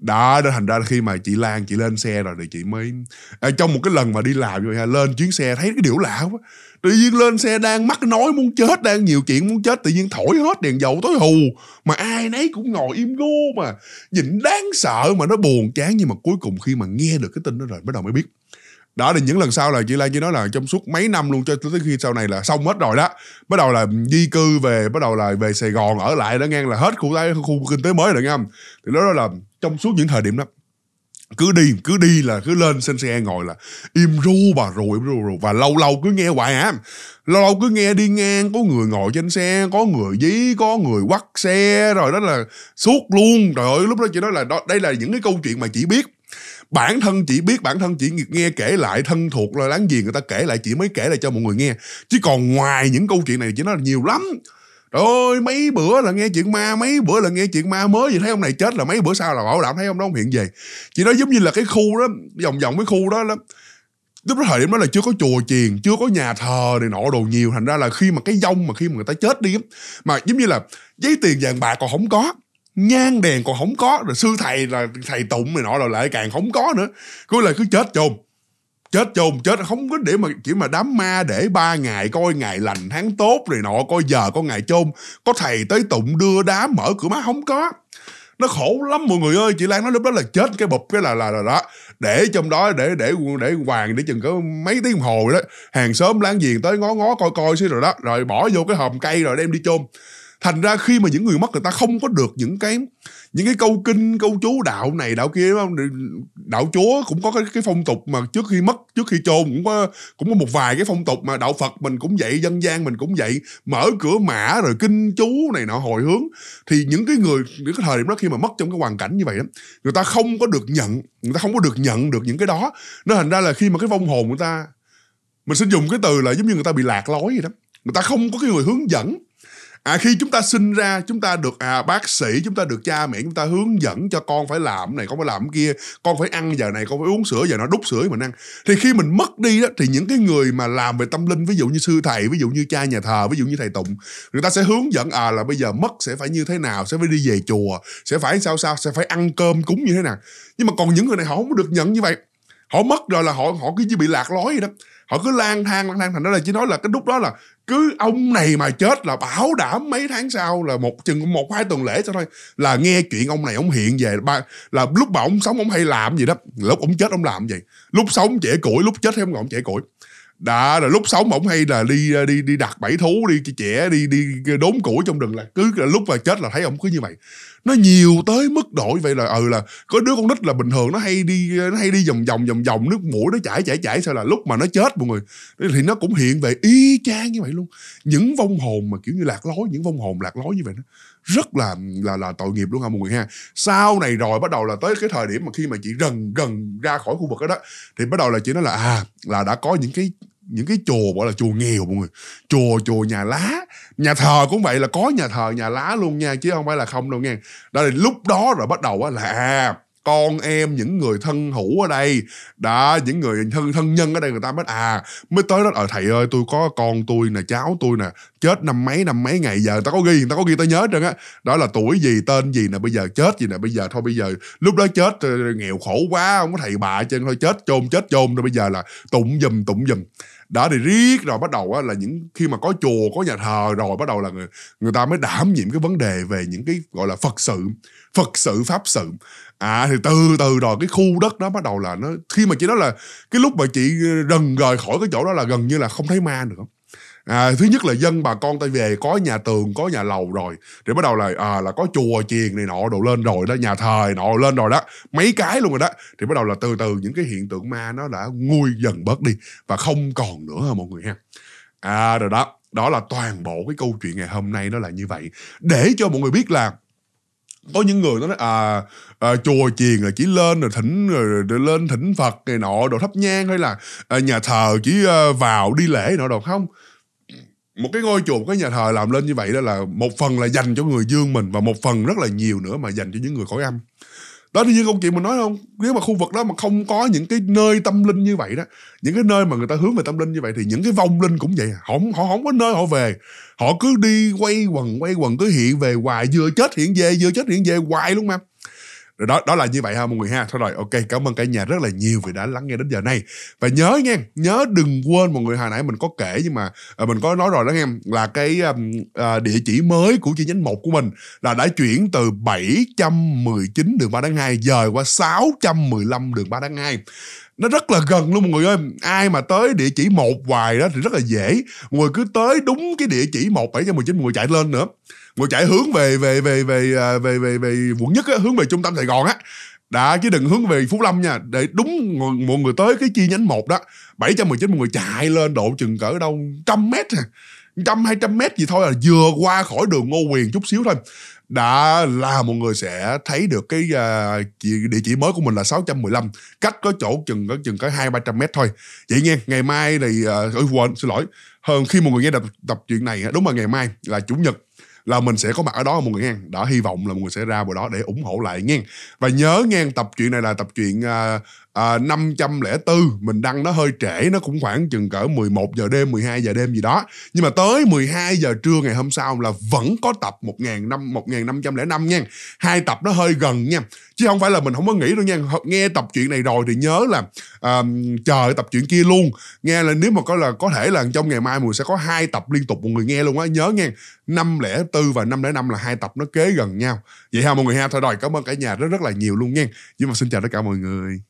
đó đó thành ra khi mà chị Lan chị lên xe rồi thì chị mới à, trong một cái lần mà đi làm rồi lên chuyến xe thấy cái điều lạ quá tự nhiên lên xe đang mắc nói muốn chết đang nhiều chuyện muốn chết tự nhiên thổi hết đèn dầu tối hù mà ai nấy cũng ngồi im ngu mà nhìn đáng sợ mà nó buồn chán nhưng mà cuối cùng khi mà nghe được cái tin đó rồi bắt đầu mới biết đó thì những lần sau là chị Lan chỉ nói là trong suốt mấy năm luôn cho tới khi sau này là xong hết rồi đó bắt đầu là di cư về bắt đầu là về Sài Gòn ở lại đó ngang là hết khu tái khu kinh tế mới rồi nghe không thì đó là trong suốt những thời điểm đó cứ đi cứ đi là cứ lên trên xe ngồi là im ru bà rồi im ru rồi và lâu lâu cứ nghe hoài hả lâu lâu cứ nghe đi ngang có người ngồi trên xe có người dí có người quắt xe rồi đó là suốt luôn trời ơi lúc đó chị nói là đó, đây là những cái câu chuyện mà chị biết bản thân chỉ biết bản thân chỉ nghe kể lại thân thuộc rồi láng giềng người ta kể lại chỉ mới kể lại cho mọi người nghe chứ còn ngoài những câu chuyện này chỉ nói là nhiều lắm Trời ơi, mấy bữa là nghe chuyện ma, mấy bữa là nghe chuyện ma mới gì thấy ông này chết là mấy bữa sau là bảo đảm thấy ông đó không hiện về. Chị nói giống như là cái khu đó, vòng vòng cái khu đó đó, Lúc đó thời điểm đó là chưa có chùa chiền, chưa có nhà thờ này nọ đồ nhiều. Thành ra là khi mà cái dông mà khi mà người ta chết đi mà giống như là giấy tiền vàng bạc còn không có nhang đèn còn không có rồi sư thầy là thầy tụng này nọ rồi lại càng không có nữa cứ là cứ chết chôn chết chôn chết không có để mà chỉ mà đám ma để ba ngày coi ngày lành tháng tốt rồi nọ coi giờ có ngày chôn có thầy tới tụng đưa đám mở cửa má không có nó khổ lắm mọi người ơi chị Lan nói lúc đó là chết cái bụp cái là là là đó để trong đó để để để hoàng để chừng có mấy tiếng đồng hồ đó hàng xóm láng giềng tới ngó ngó coi coi xí rồi đó rồi bỏ vô cái hòm cây rồi đem đi chôn thành ra khi mà những người mất người ta không có được những cái những cái câu kinh câu chú đạo này đạo kia đạo chúa cũng có cái, cái phong tục mà trước khi mất trước khi chôn cũng có cũng có một vài cái phong tục mà đạo phật mình cũng vậy dân gian mình cũng vậy mở cửa mã rồi kinh chú này nọ hồi hướng thì những cái người những cái thời điểm đó khi mà mất trong cái hoàn cảnh như vậy đó người ta không có được nhận người ta không có được nhận được những cái đó nó thành ra là khi mà cái vong hồn người ta mình sẽ dùng cái từ là giống như người ta bị lạc lối vậy đó người ta không có cái người hướng dẫn à khi chúng ta sinh ra chúng ta được à bác sĩ chúng ta được cha mẹ chúng ta hướng dẫn cho con phải làm này con phải làm kia con phải ăn giờ này con phải uống sữa giờ nó đút sữa mình ăn thì khi mình mất đi đó thì những cái người mà làm về tâm linh ví dụ như sư thầy ví dụ như cha nhà thờ ví dụ như thầy tụng người ta sẽ hướng dẫn à là bây giờ mất sẽ phải như thế nào sẽ phải đi về chùa sẽ phải sao sao sẽ phải ăn cơm cúng như thế nào nhưng mà còn những người này họ không được nhận như vậy họ mất rồi là họ họ cứ như bị lạc lối vậy đó họ cứ lang thang lang thang thành đó là chỉ nói là cái lúc đó là cứ ông này mà chết là bảo đảm mấy tháng sau là một chừng một hai tuần lễ sau thôi là nghe chuyện ông này ông hiện về ba là lúc mà ông sống ông hay làm gì đó lúc ông chết ông làm gì lúc sống trẻ củi lúc chết ông còn trẻ củi đã là lúc sống ổng hay là đi đi đi đặt bẫy thú đi trẻ đi đi đốn củi trong rừng là cứ là lúc mà chết là thấy ổng cứ như vậy nó nhiều tới mức độ vậy là ừ là có đứa con nít là bình thường nó hay đi nó hay đi vòng vòng vòng vòng nước mũi nó chảy chảy chảy sao là lúc mà nó chết mọi người thì nó cũng hiện về y chang như vậy luôn những vong hồn mà kiểu như lạc lối những vong hồn lạc lối như vậy đó rất là là là tội nghiệp luôn ha mọi người ha sau này rồi bắt đầu là tới cái thời điểm mà khi mà chị gần gần ra khỏi khu vực đó, đó thì bắt đầu là chị nói là à là đã có những cái những cái chùa gọi là chùa nghèo mọi người chùa chùa nhà lá nhà thờ cũng vậy là có nhà thờ nhà lá luôn nha chứ không phải là không đâu nha đó là lúc đó rồi bắt đầu á là à, con em những người thân hữu ở đây đã những người thân thân nhân ở đây người ta mới à mới tới đó ờ thầy ơi tôi có con tôi nè cháu tôi nè chết năm mấy năm mấy ngày giờ người ta có ghi người ta có ghi ta nhớ trơn á đó là tuổi gì tên gì nè bây giờ chết gì nè bây giờ thôi bây giờ lúc đó chết ờ, nghèo khổ quá không có thầy bà trên thôi chết chôn chết chôn rồi bây giờ là tụng dùm tụng dùm đã thì riết rồi bắt đầu á, là những khi mà có chùa có nhà thờ rồi bắt đầu là người, người ta mới đảm nhiệm cái vấn đề về những cái gọi là phật sự phật sự pháp sự à thì từ từ rồi cái khu đất đó bắt đầu là nó khi mà chị nói là cái lúc mà chị ờ, rần rời khỏi cái chỗ đó là gần như là không thấy ma nữa à, thứ nhất là dân bà con ta về có nhà tường có nhà lầu rồi để bắt đầu là à, là có chùa chiền này nọ đồ lên rồi đó nhà thờ nọ lên rồi đó mấy cái luôn rồi đó thì bắt đầu là từ từ những cái hiện tượng ma nó đã nguôi dần bớt đi và không còn nữa hả mọi người ha à rồi đó đó là toàn bộ cái câu chuyện ngày hôm nay nó là như vậy để cho mọi người biết là có những người nó nói à, à chùa chiền là chỉ lên rồi thỉnh rồi, rồi lên thỉnh phật này nọ đồ thắp nhang hay là à, nhà thờ chỉ à, vào đi lễ nọ đồ không một cái ngôi chùa một cái nhà thờ làm lên như vậy đó là một phần là dành cho người dương mình và một phần rất là nhiều nữa mà dành cho những người cõi âm đó như công chuyện mình nói không nếu mà khu vực đó mà không có những cái nơi tâm linh như vậy đó những cái nơi mà người ta hướng về tâm linh như vậy thì những cái vong linh cũng vậy họ họ không có nơi họ về họ cứ đi quay quần quay quần cứ hiện về hoài vừa chết hiện về vừa chết hiện về hoài luôn mà rồi đó đó là như vậy ha mọi người ha thôi rồi ok cảm ơn cả nhà rất là nhiều vì đã lắng nghe đến giờ này và nhớ nha nhớ đừng quên mọi người hồi nãy mình có kể nhưng mà uh, mình có nói rồi đó em là cái um, uh, địa chỉ mới của chi nhánh một của mình là đã chuyển từ 719 đường 3 tháng 2 dời qua 615 đường 3 tháng 2 nó rất là gần luôn mọi người ơi ai mà tới địa chỉ một hoài đó thì rất là dễ mọi người cứ tới đúng cái địa chỉ một bảy trăm mười chín mọi người chạy lên nữa ngồi chạy hướng về về về về à, về về về quận nhất á, hướng về trung tâm sài gòn á đã chứ đừng hướng về Phú Lâm nha để đúng mọi người tới cái chi nhánh một đó 719 mọi người chạy lên độ chừng cỡ đâu trăm mét à trăm hai trăm mét gì thôi là vừa qua khỏi đường Ngô Quyền chút xíu thôi đã là một người sẽ thấy được cái uh, địa chỉ mới của mình là 615 cách có chỗ chừng có chừng có hai ba trăm mét thôi vậy nha, ngày mai thì uh, quên xin lỗi hơn khi một người nghe tập tập chuyện này đúng là ngày mai là chủ nhật là mình sẽ có mặt ở đó mọi người nghe đã hy vọng là mọi người sẽ ra vào đó để ủng hộ lại nghe và nhớ nghe tập chuyện này là tập chuyện. uh, à, à, 504 mình đăng nó hơi trễ nó cũng khoảng chừng cỡ 11 giờ đêm 12 giờ đêm gì đó nhưng mà tới 12 giờ trưa ngày hôm sau là vẫn có tập 1005 1505 nha hai tập nó hơi gần nha chứ không phải là mình không có nghĩ đâu nha nghe tập chuyện này rồi thì nhớ là uh, chờ tập chuyện kia luôn nghe là nếu mà có là có thể là trong ngày mai mình sẽ có hai tập liên tục một người nghe luôn á nhớ nha 504 và 505 là hai tập nó kế gần nhau vậy ha mọi người ha thôi rồi cảm ơn cả nhà rất rất là nhiều luôn nha nhưng mà xin chào tất cả mọi người